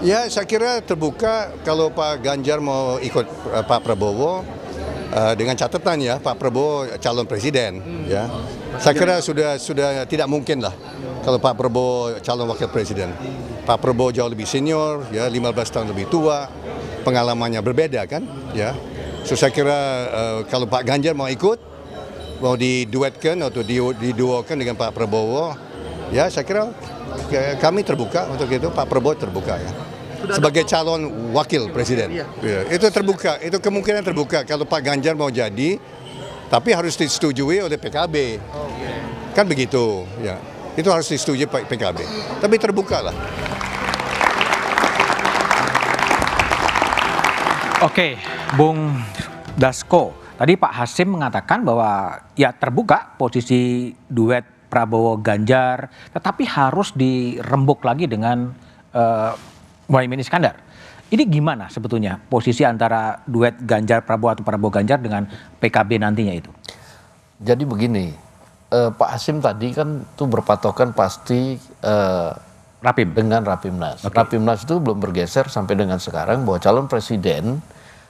Ya, saya kira terbuka kalau Pak Ganjar mau ikut uh, Pak Prabowo uh, dengan catatan ya Pak Prabowo calon presiden hmm. ya. Saya kira sudah sudah tidak mungkin lah kalau Pak Prabowo calon wakil presiden. Pak Prabowo jauh lebih senior ya, 15 tahun lebih tua, pengalamannya berbeda kan ya. So saya kira uh, kalau Pak Ganjar mau ikut mau diduetkan atau diduokan dengan Pak Prabowo ya saya kira kami terbuka untuk itu Pak Prabowo terbuka ya sebagai calon wakil presiden ya. itu terbuka itu kemungkinan terbuka kalau Pak Ganjar mau jadi tapi harus disetujui oleh PKB kan begitu ya itu harus disetujui Pak PKB tapi terbuka lah Oke, Bung Dasko, tadi Pak Hasim mengatakan bahwa ya terbuka posisi duet Prabowo Ganjar, tetapi harus dirembuk lagi dengan uh, eh, Muhaimin Iskandar. Ini gimana sebetulnya posisi antara duet Ganjar Prabowo atau Prabowo Ganjar dengan PKB nantinya itu? Jadi begini, eh, Pak Hasim tadi kan tuh berpatokan pasti eh, Rapim dengan Rapimnas. Okay. Rapimnas itu belum bergeser sampai dengan sekarang bahwa calon presiden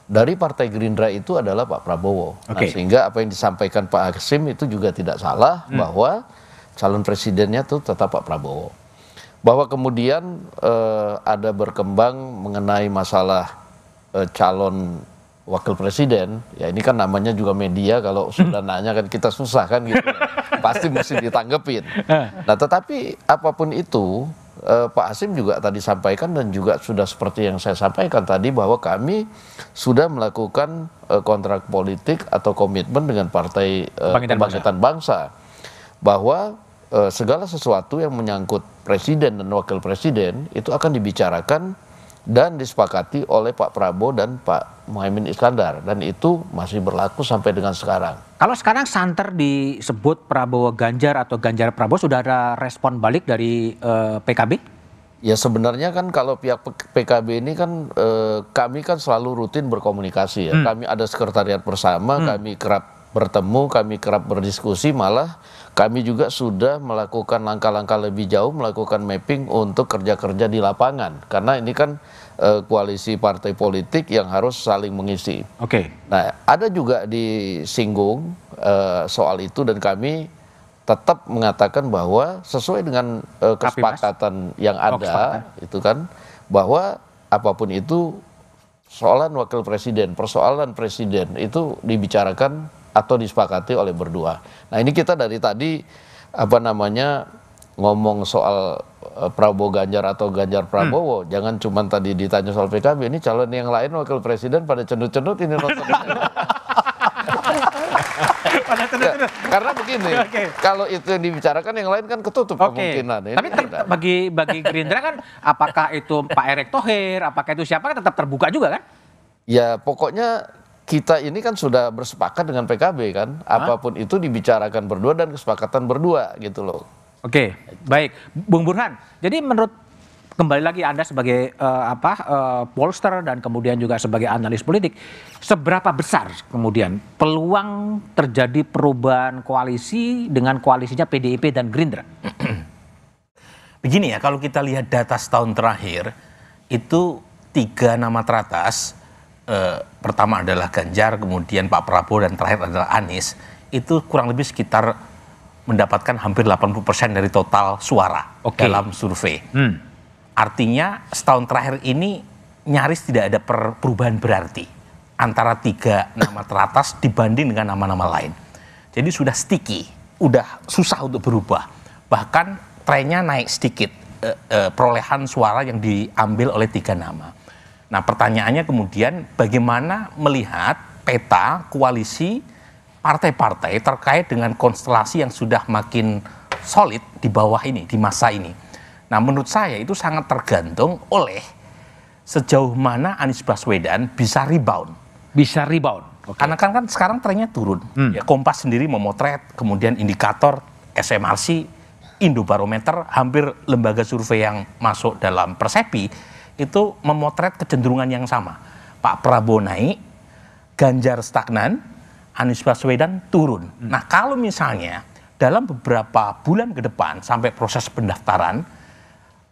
dari Partai Gerindra itu adalah Pak Prabowo. Okay. Nah, sehingga apa yang disampaikan Pak Hasim itu juga tidak salah hmm. bahwa calon presidennya itu tetap Pak Prabowo. Bahwa kemudian eh, ada berkembang mengenai masalah eh, calon wakil presiden, ya ini kan namanya juga media kalau sudah nanya kan kita susah kan gitu. Pasti mesti ditanggepin. Nah, tetapi apapun itu eh, Pak Asim juga tadi sampaikan dan juga sudah seperti yang saya sampaikan tadi bahwa kami sudah melakukan eh, kontrak politik atau komitmen dengan Partai eh, Kebangkitan Bangsa. Bangsa bahwa Eh, segala sesuatu yang menyangkut presiden dan wakil presiden itu akan dibicarakan dan disepakati oleh Pak Prabowo dan Pak Muhaimin Iskandar dan itu masih berlaku sampai dengan sekarang. Kalau sekarang santer disebut Prabowo Ganjar atau Ganjar Prabowo sudah ada respon balik dari eh, PKB? Ya sebenarnya kan kalau pihak PKB ini kan eh, kami kan selalu rutin berkomunikasi ya. Hmm. Kami ada sekretariat bersama, hmm. kami kerap bertemu, kami kerap berdiskusi malah kami juga sudah melakukan langkah-langkah lebih jauh, melakukan mapping untuk kerja-kerja di lapangan, karena ini kan e, koalisi partai politik yang harus saling mengisi. Oke. Okay. Nah, ada juga disinggung e, soal itu dan kami tetap mengatakan bahwa sesuai dengan e, kesepakatan yang oh, ada, oh, itu kan bahwa apapun itu soalan wakil presiden, persoalan presiden itu dibicarakan atau disepakati oleh berdua. Nah ini kita dari tadi apa namanya ngomong soal eh, Prabowo Ganjar atau Ganjar hmm. Prabowo, hmm. jangan cuma tadi ditanya soal PKB, ini calon yang lain wakil presiden pada cendut-cendut ini pada Karena begini, okay. kalau itu yang dibicarakan yang lain kan ketutup okay. kemungkinan. Ini Tapi ter- bagi bagi Gerindra kan apakah itu Pak Erick Thohir, apakah itu siapa kan tetap terbuka juga kan? Ya pokoknya kita ini kan sudah bersepakat dengan PKB kan, Hah? apapun itu dibicarakan berdua dan kesepakatan berdua gitu loh. Oke, baik, Bung Burhan. Jadi menurut kembali lagi Anda sebagai uh, apa uh, eh, polster dan kemudian juga sebagai analis politik, seberapa besar kemudian peluang terjadi perubahan koalisi dengan koalisinya PDIP dan Gerindra? Begini ya, kalau kita lihat data setahun terakhir itu tiga nama teratas eh, pertama adalah Ganjar, kemudian Pak Prabowo dan terakhir adalah Anies, itu kurang lebih sekitar mendapatkan hampir 80% dari total suara okay. dalam survei. Hmm. Artinya setahun terakhir ini nyaris tidak ada per perubahan berarti antara tiga nama teratas dibanding dengan nama-nama lain. Jadi sudah sticky, sudah susah untuk berubah. Bahkan trennya naik sedikit e, e, perolehan suara yang diambil oleh tiga nama. Nah pertanyaannya kemudian bagaimana melihat peta koalisi partai-partai terkait dengan konstelasi yang sudah makin solid di bawah ini, di masa ini. Nah menurut saya itu sangat tergantung oleh sejauh mana Anies Baswedan bisa rebound. Bisa rebound. Okay. Karena kan, kan sekarang trennya turun. Hmm. Ya, Kompas sendiri memotret, kemudian indikator SMRC, Indobarometer, hampir lembaga survei yang masuk dalam persepi itu memotret kecenderungan yang sama. Pak Prabowo naik, Ganjar stagnan, Anies Baswedan turun. Hmm. Nah, kalau misalnya dalam beberapa bulan ke depan sampai proses pendaftaran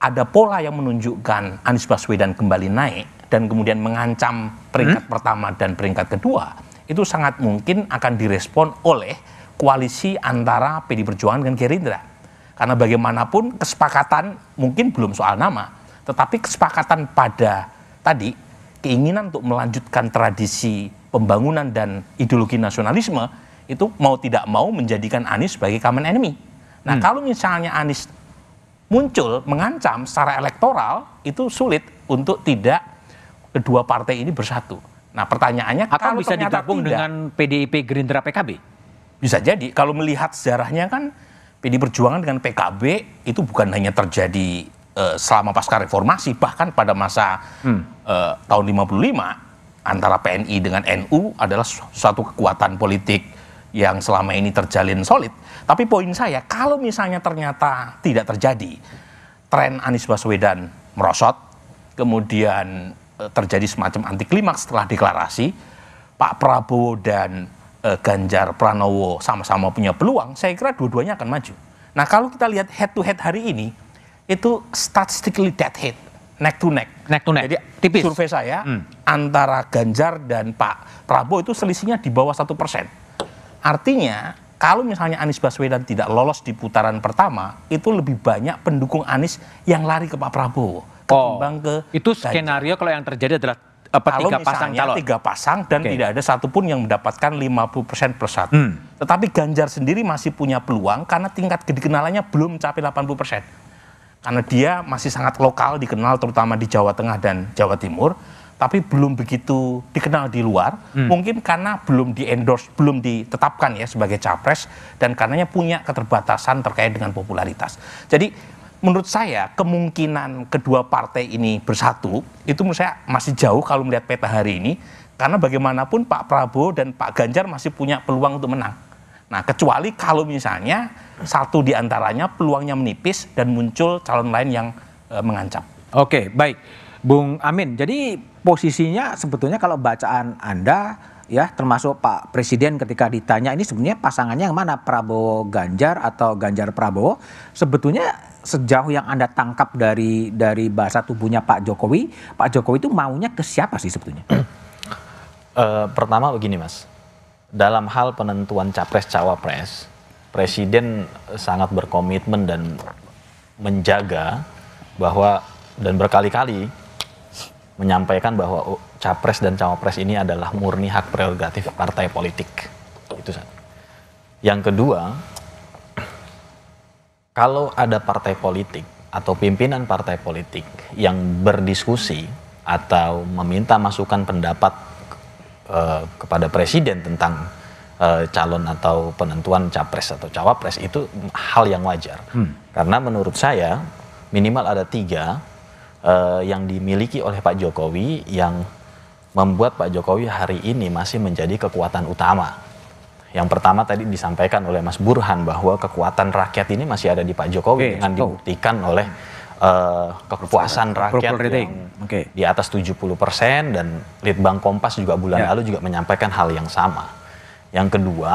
ada pola yang menunjukkan Anies Baswedan kembali naik dan kemudian mengancam peringkat hmm? pertama dan peringkat kedua, itu sangat mungkin akan direspon oleh koalisi antara PD Perjuangan dan Gerindra. Karena bagaimanapun kesepakatan mungkin belum soal nama, tetapi kesepakatan pada tadi keinginan untuk melanjutkan tradisi pembangunan dan ideologi nasionalisme itu mau tidak mau menjadikan Anies sebagai common enemy. Nah, hmm. kalau misalnya Anies muncul mengancam secara elektoral itu sulit untuk tidak kedua partai ini bersatu. Nah, pertanyaannya Akan kalau bisa digabung tidak, dengan PDIP Gerindra PKB? Bisa jadi kalau melihat sejarahnya kan PD Perjuangan dengan PKB itu bukan hanya terjadi Eh, selama pasca reformasi bahkan pada masa hmm. eh, tahun 55 antara PNI dengan NU adalah suatu kekuatan politik yang selama ini terjalin solid. Tapi poin saya, kalau misalnya ternyata tidak terjadi, tren Anies Baswedan merosot, kemudian eh, terjadi semacam anti klimaks setelah deklarasi, Pak Prabowo dan eh, Ganjar Pranowo sama-sama punya peluang, saya kira dua-duanya akan maju. Nah kalau kita lihat head to head hari ini, itu statistically dead hit neck to neck. Neck to neck. Jadi tipis. Survei saya hmm. antara Ganjar dan Pak Prabowo itu selisihnya di bawah satu persen. Artinya kalau misalnya Anies Baswedan tidak lolos di putaran pertama, itu lebih banyak pendukung Anies yang lari ke Pak Prabowo ketimbang oh, ke itu skenario kalau yang terjadi adalah apa, kalau tiga pasang tiga pasang dan okay. tidak ada satupun yang mendapatkan 50% plus satu. Hmm. Tetapi Ganjar sendiri masih punya peluang karena tingkat kedikenalannya belum mencapai 80% karena dia masih sangat lokal dikenal terutama di Jawa Tengah dan Jawa Timur tapi belum begitu dikenal di luar hmm. mungkin karena belum di endorse belum ditetapkan ya sebagai capres dan karenanya punya keterbatasan terkait dengan popularitas jadi menurut saya kemungkinan kedua partai ini bersatu itu menurut saya masih jauh kalau melihat peta hari ini karena bagaimanapun Pak Prabowo dan Pak Ganjar masih punya peluang untuk menang Nah, kecuali kalau misalnya satu di antaranya peluangnya menipis dan muncul calon lain yang e, mengancam. Oke, baik. Bung Amin, jadi posisinya sebetulnya kalau bacaan Anda ya termasuk Pak Presiden ketika ditanya ini sebenarnya pasangannya yang mana Prabowo Ganjar atau Ganjar Prabowo sebetulnya sejauh yang Anda tangkap dari dari bahasa tubuhnya Pak Jokowi, Pak Jokowi itu maunya ke siapa sih sebetulnya? Uh, pertama begini Mas, dalam hal penentuan capres cawapres presiden sangat berkomitmen dan menjaga bahwa dan berkali-kali menyampaikan bahwa capres dan cawapres ini adalah murni hak prerogatif partai politik itu satu yang kedua kalau ada partai politik atau pimpinan partai politik yang berdiskusi atau meminta masukan pendapat Eh, kepada presiden tentang uh, calon atau penentuan capres atau cawapres itu hal yang wajar. Hmm. Karena menurut saya minimal ada tiga uh, yang dimiliki oleh Pak Jokowi yang membuat Pak Jokowi hari ini masih menjadi kekuatan utama. Yang pertama tadi disampaikan oleh Mas Burhan bahwa kekuatan rakyat ini masih ada di Pak Jokowi okay. dengan dibuktikan oh. oleh uh, kepuasan rakyat yang okay. di atas 70 persen dan Litbang Kompas juga bulan yeah. lalu juga menyampaikan hal yang sama. Yang kedua,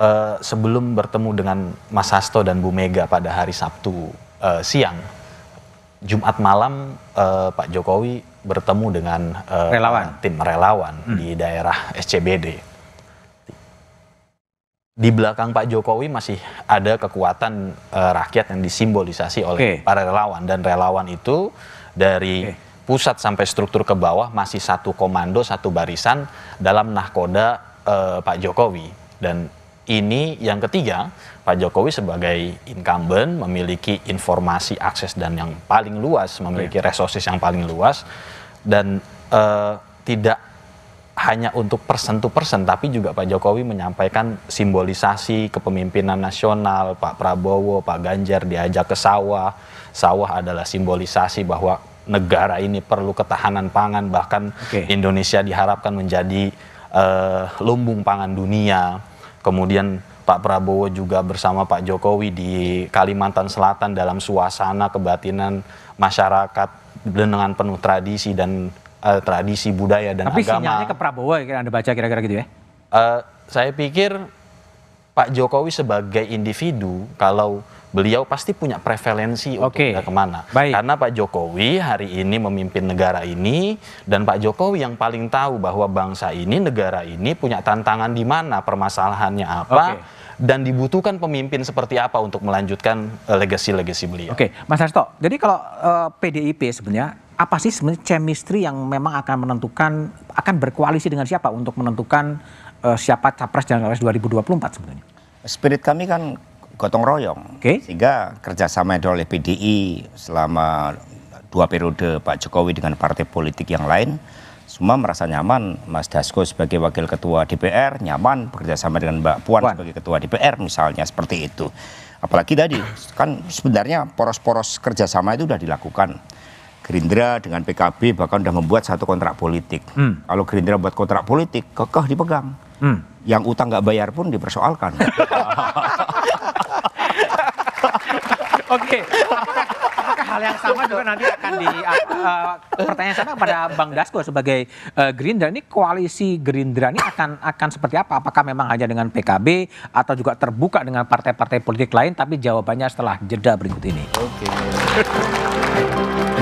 uh, sebelum bertemu dengan Mas Hasto dan Bu Mega pada hari Sabtu uh, siang, Jumat malam uh, Pak Jokowi bertemu dengan uh, relawan. tim relawan hmm. di daerah SCBD di belakang Pak Jokowi masih ada kekuatan uh, rakyat yang disimbolisasi oleh okay. para relawan dan relawan itu dari okay. pusat sampai struktur ke bawah masih satu komando satu barisan dalam nahkoda uh, Pak Jokowi dan ini yang ketiga Pak Jokowi sebagai incumbent memiliki informasi akses dan yang paling luas memiliki okay. resources yang paling luas dan uh, tidak hanya untuk persen to persen, tapi juga Pak Jokowi menyampaikan simbolisasi kepemimpinan nasional, Pak Prabowo, Pak Ganjar diajak ke sawah. Sawah adalah simbolisasi bahwa negara ini perlu ketahanan pangan, bahkan okay. Indonesia diharapkan menjadi uh, lumbung pangan dunia. Kemudian Pak Prabowo juga bersama Pak Jokowi di Kalimantan Selatan dalam suasana kebatinan masyarakat dengan penuh tradisi dan uh, tradisi budaya dan Tapi agama. Tapi sinyalnya ke Prabowo ya, yang Anda baca kira-kira gitu ya? Uh, saya pikir Pak Jokowi sebagai individu kalau beliau pasti punya prevalensi okay. untuk kemana. Baik. Karena Pak Jokowi hari ini memimpin negara ini dan Pak Jokowi yang paling tahu bahwa bangsa ini, negara ini punya tantangan di mana, permasalahannya apa. Okay. Dan dibutuhkan pemimpin seperti apa untuk melanjutkan eh, legasi-legasi beliau. Oke, okay. Mas Hasto. Jadi kalau uh, PDIP sebenarnya apa sih sebenarnya chemistry yang memang akan menentukan akan berkoalisi dengan siapa untuk menentukan uh, siapa capres dan cawapres 2024 sebenarnya? Spirit kami kan gotong royong, okay. sehingga kerjasama yang oleh PDI selama dua periode Pak Jokowi dengan partai politik yang lain semua merasa nyaman Mas Dasko sebagai wakil ketua DPR nyaman bekerjasama dengan Mbak Puan, Puan. sebagai ketua DPR misalnya seperti itu apalagi tadi kan sebenarnya poros-poros kerjasama itu sudah dilakukan Gerindra dengan PKB bahkan sudah membuat satu kontrak politik. Hmm. Kalau Gerindra buat kontrak politik, kekeh dipegang. Hmm. Yang utang nggak bayar pun dipersoalkan. Oke. Apakah, hal yang sama juga nanti akan di uh, uh pertanyaan sama pada Bang Dasko sebagai uh, Gerindra ini koalisi Gerindra ini akan akan seperti apa? Apakah memang hanya dengan PKB atau juga terbuka dengan partai-partai politik lain? Tapi jawabannya setelah jeda berikut ini. Oke. Okay.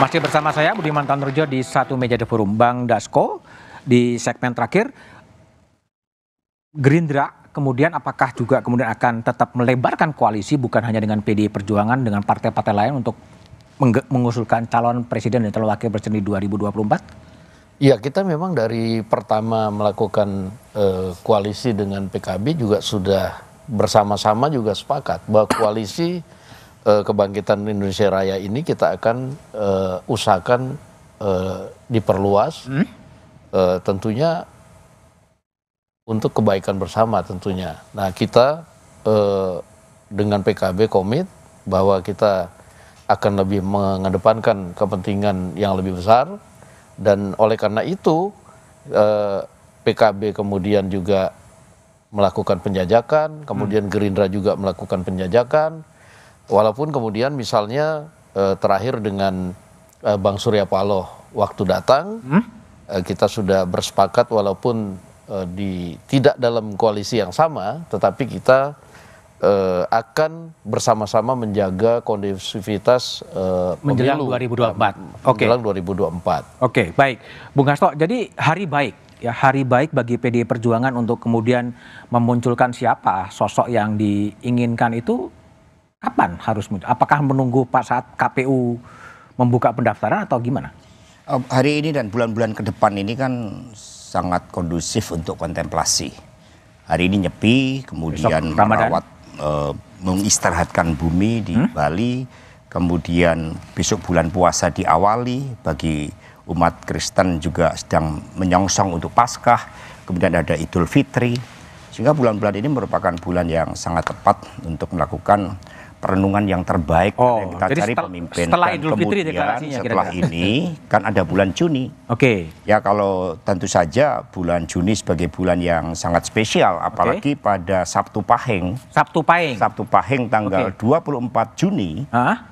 Masih bersama saya Budiman Tanurjo di satu meja The Forum. Bang Dasko, di segmen terakhir, Gerindra kemudian apakah juga kemudian akan tetap melebarkan koalisi bukan hanya dengan PDI Perjuangan, dengan partai-partai lain untuk mengusulkan calon presiden dan calon wakil presiden di 2024? Ya kita memang dari pertama melakukan uh, koalisi dengan PKB juga sudah bersama-sama juga sepakat bahwa koalisi Eh, kebangkitan Indonesia Raya ini kita akan uh, usahakan uh, diperluas, hmm? uh, tentunya untuk kebaikan bersama tentunya. Nah kita uh, dengan PKB komit bahwa kita akan lebih mengedepankan kepentingan yang lebih besar dan oleh karena itu eh, PKB kemudian juga melakukan penjajakan, kemudian hmm. Gerindra juga melakukan penjajakan, Walaupun kemudian misalnya uh, terakhir dengan uh, Bang Surya Paloh waktu datang hmm? uh, kita sudah bersepakat walaupun uh, di tidak dalam koalisi yang sama tetapi kita uh, akan bersama-sama menjaga kondusivitas eh, menjelang 2024. Hmm, Oke. Okay. 2024. Oke, okay, baik. Bung Hasto, jadi hari baik ya hari baik bagi PDI Perjuangan untuk kemudian memunculkan siapa sosok yang diinginkan itu kapan harus muncul? Apakah menunggu Pak saat KPU membuka pendaftaran atau gimana? hari ini dan bulan-bulan ke depan ini kan sangat kondusif untuk kontemplasi. Hari ini nyepi, kemudian Besok, merawat, e, mengistirahatkan bumi di hmm? Bali, kemudian besok bulan puasa diawali bagi umat Kristen juga sedang menyongsong untuk Paskah, kemudian ada Idul Fitri. Sehingga bulan-bulan ini merupakan bulan yang sangat tepat untuk melakukan perenungan yang terbaik oh, yang kita cari setel, pemimpin setelah dan Idul Fitri kemudian setelah kira -kira. ini kan ada bulan Juni. Oke. Okay. Ya kalau tentu saja bulan Juni sebagai bulan yang sangat spesial apalagi okay. pada Sabtu Pahing. Sabtu Pahing. Sabtu Pahing tanggal okay. 24 Juni. Huh?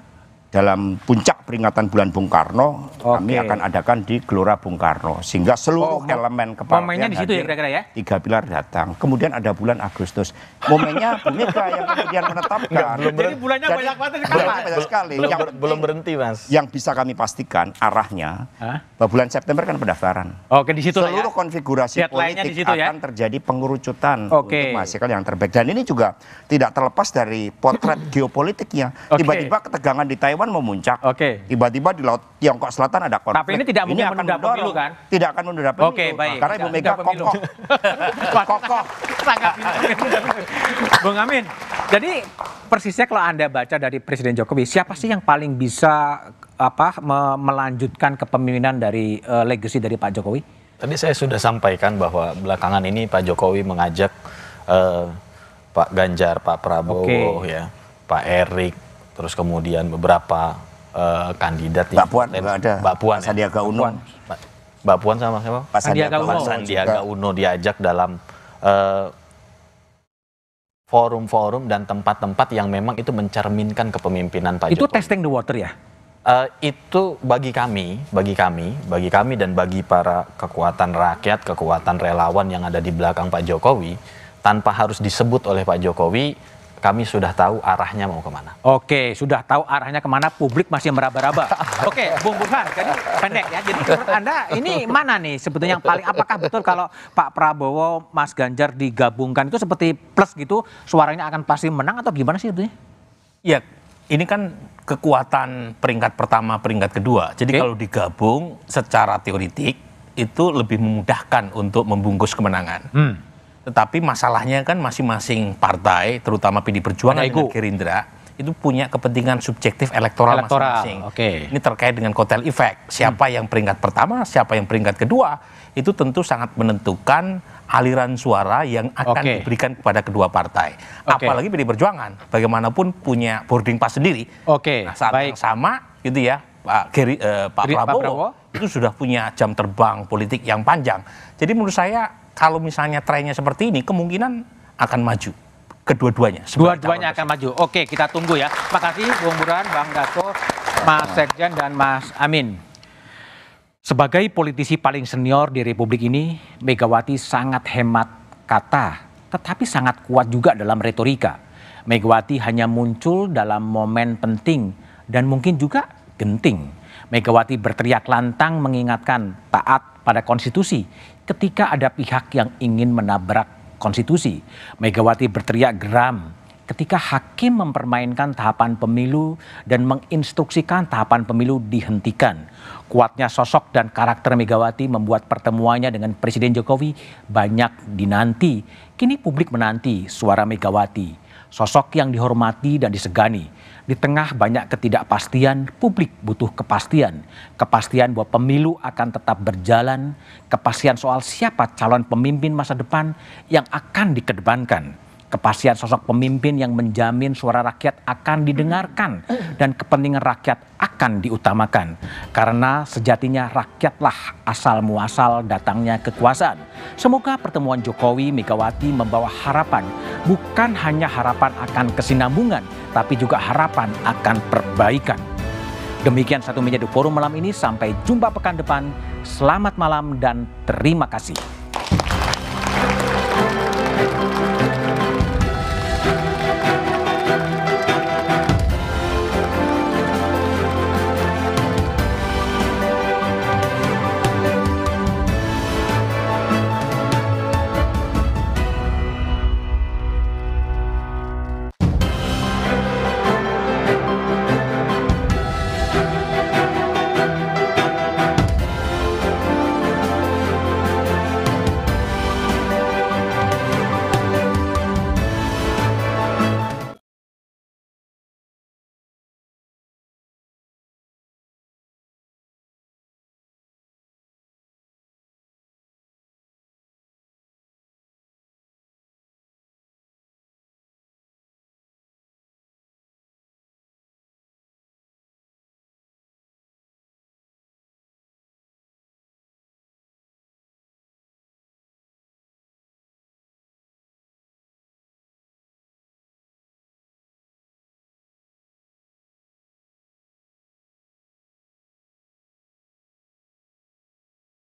dalam puncak peringatan bulan Bung Karno okay. kami akan adakan di Gelora Bung Karno sehingga seluruh oh, elemen kepala di situ ya kira-kira ya tiga pilar datang kemudian ada bulan Agustus momennya Bumika yang kemudian menetapkan Nggak, belum jadi bulannya jadi, banyak banget bulannya banyak sekali belum, yang belum berhenti mas yang bisa kami pastikan arahnya Hah? bulan September kan pendaftaran oke di situ ya. seluruh ya? konfigurasi politik situ, ya. akan ya? terjadi pengerucutan oke. untuk masyarakat yang terbaik dan ini juga tidak terlepas dari potret geopolitiknya tiba-tiba ketegangan di Taiwan Taiwan memuncak. Oke. Okay. Tiba-tiba di laut Tiongkok Selatan ada konflik. Tapi ini tidak ini akan menunda mendorong, pemilu kan? Tidak akan menunda pemilu. Oke, okay, baik. Karena Ibu Mega kokoh. kokoh. Sangat Bung Amin. Jadi persisnya kalau Anda baca dari Presiden Jokowi, siapa sih yang paling bisa apa me melanjutkan kepemimpinan dari uh, legacy dari Pak Jokowi? Tadi saya sudah sampaikan bahwa belakangan ini Pak Jokowi mengajak uh, Pak Ganjar, Pak Prabowo okay. ya, Pak Erik terus kemudian beberapa uh, kandidat Mbak Puan ada. Mbak Puan, Pak ya? Sandiaga Uno. Mbak Puan, Mbak Puan sama siapa? Pak Sandiaga, Uno. Sandiaga Uno diajak dalam eh, forum-forum uh, dan tempat-tempat yang memang itu mencerminkan kepemimpinan Pak itu Jokowi. Itu testing the water ya? Uh, itu bagi kami, bagi kami, bagi kami dan bagi para kekuatan rakyat, kekuatan relawan yang ada di belakang Pak Jokowi, tanpa harus disebut oleh Pak Jokowi, kami sudah tahu arahnya mau kemana. Oke, sudah tahu arahnya kemana, publik masih meraba-raba. Oke, Bung Burhan, jadi pendek ya. Jadi menurut Anda ini mana nih sebetulnya yang paling, apakah betul kalau Pak Prabowo, Mas Ganjar digabungkan itu seperti plus gitu, suaranya akan pasti menang atau gimana sih sebetulnya? Ya, ini kan kekuatan peringkat pertama, peringkat kedua. Jadi okay. kalau digabung secara teoritik, itu lebih memudahkan untuk membungkus kemenangan. Hmm. Tetapi masalahnya kan masing-masing partai, terutama PD Perjuangan dan Gerindra, itu punya kepentingan subjektif elektoral, elektoral. masing-masing. Okay. Ini terkait dengan kotel efek. Siapa hmm. yang peringkat pertama, siapa yang peringkat kedua, itu tentu sangat menentukan aliran suara yang akan okay. diberikan kepada kedua partai. Okay. Apalagi PD Perjuangan, bagaimanapun punya boarding pass sendiri. Oke. Okay. Nah, saat Baik. yang sama, gitu ya, Pak, Geri, eh, Pak, Geri, Prabowo, Pak Prabowo itu sudah punya jam terbang politik yang panjang. Jadi menurut saya kalau misalnya trennya seperti ini kemungkinan akan maju kedua-duanya. Dua-duanya akan maju. Oke, kita tunggu ya. Makasih Bung Burhan, Bang Gatot, Mas Sekjen dan Mas Amin. Sebagai politisi paling senior di Republik ini, Megawati sangat hemat kata, tetapi sangat kuat juga dalam retorika. Megawati hanya muncul dalam momen penting dan mungkin juga genting. Megawati berteriak lantang mengingatkan taat pada konstitusi ketika ada pihak yang ingin menabrak konstitusi. Megawati berteriak geram ketika hakim mempermainkan tahapan pemilu dan menginstruksikan tahapan pemilu dihentikan. Kuatnya sosok dan karakter Megawati membuat pertemuannya dengan Presiden Jokowi banyak dinanti. Kini publik menanti suara Megawati sosok yang dihormati dan disegani. Di tengah banyak ketidakpastian, publik butuh kepastian. Kepastian bahwa pemilu akan tetap berjalan, kepastian soal siapa calon pemimpin masa depan yang akan dikedepankan kepastian sosok pemimpin yang menjamin suara rakyat akan didengarkan dan kepentingan rakyat akan diutamakan karena sejatinya rakyatlah asal muasal datangnya kekuasaan. Semoga pertemuan Jokowi Megawati membawa harapan, bukan hanya harapan akan kesinambungan, tapi juga harapan akan perbaikan. Demikian satu meja di forum malam ini. Sampai jumpa pekan depan. Selamat malam dan terima kasih.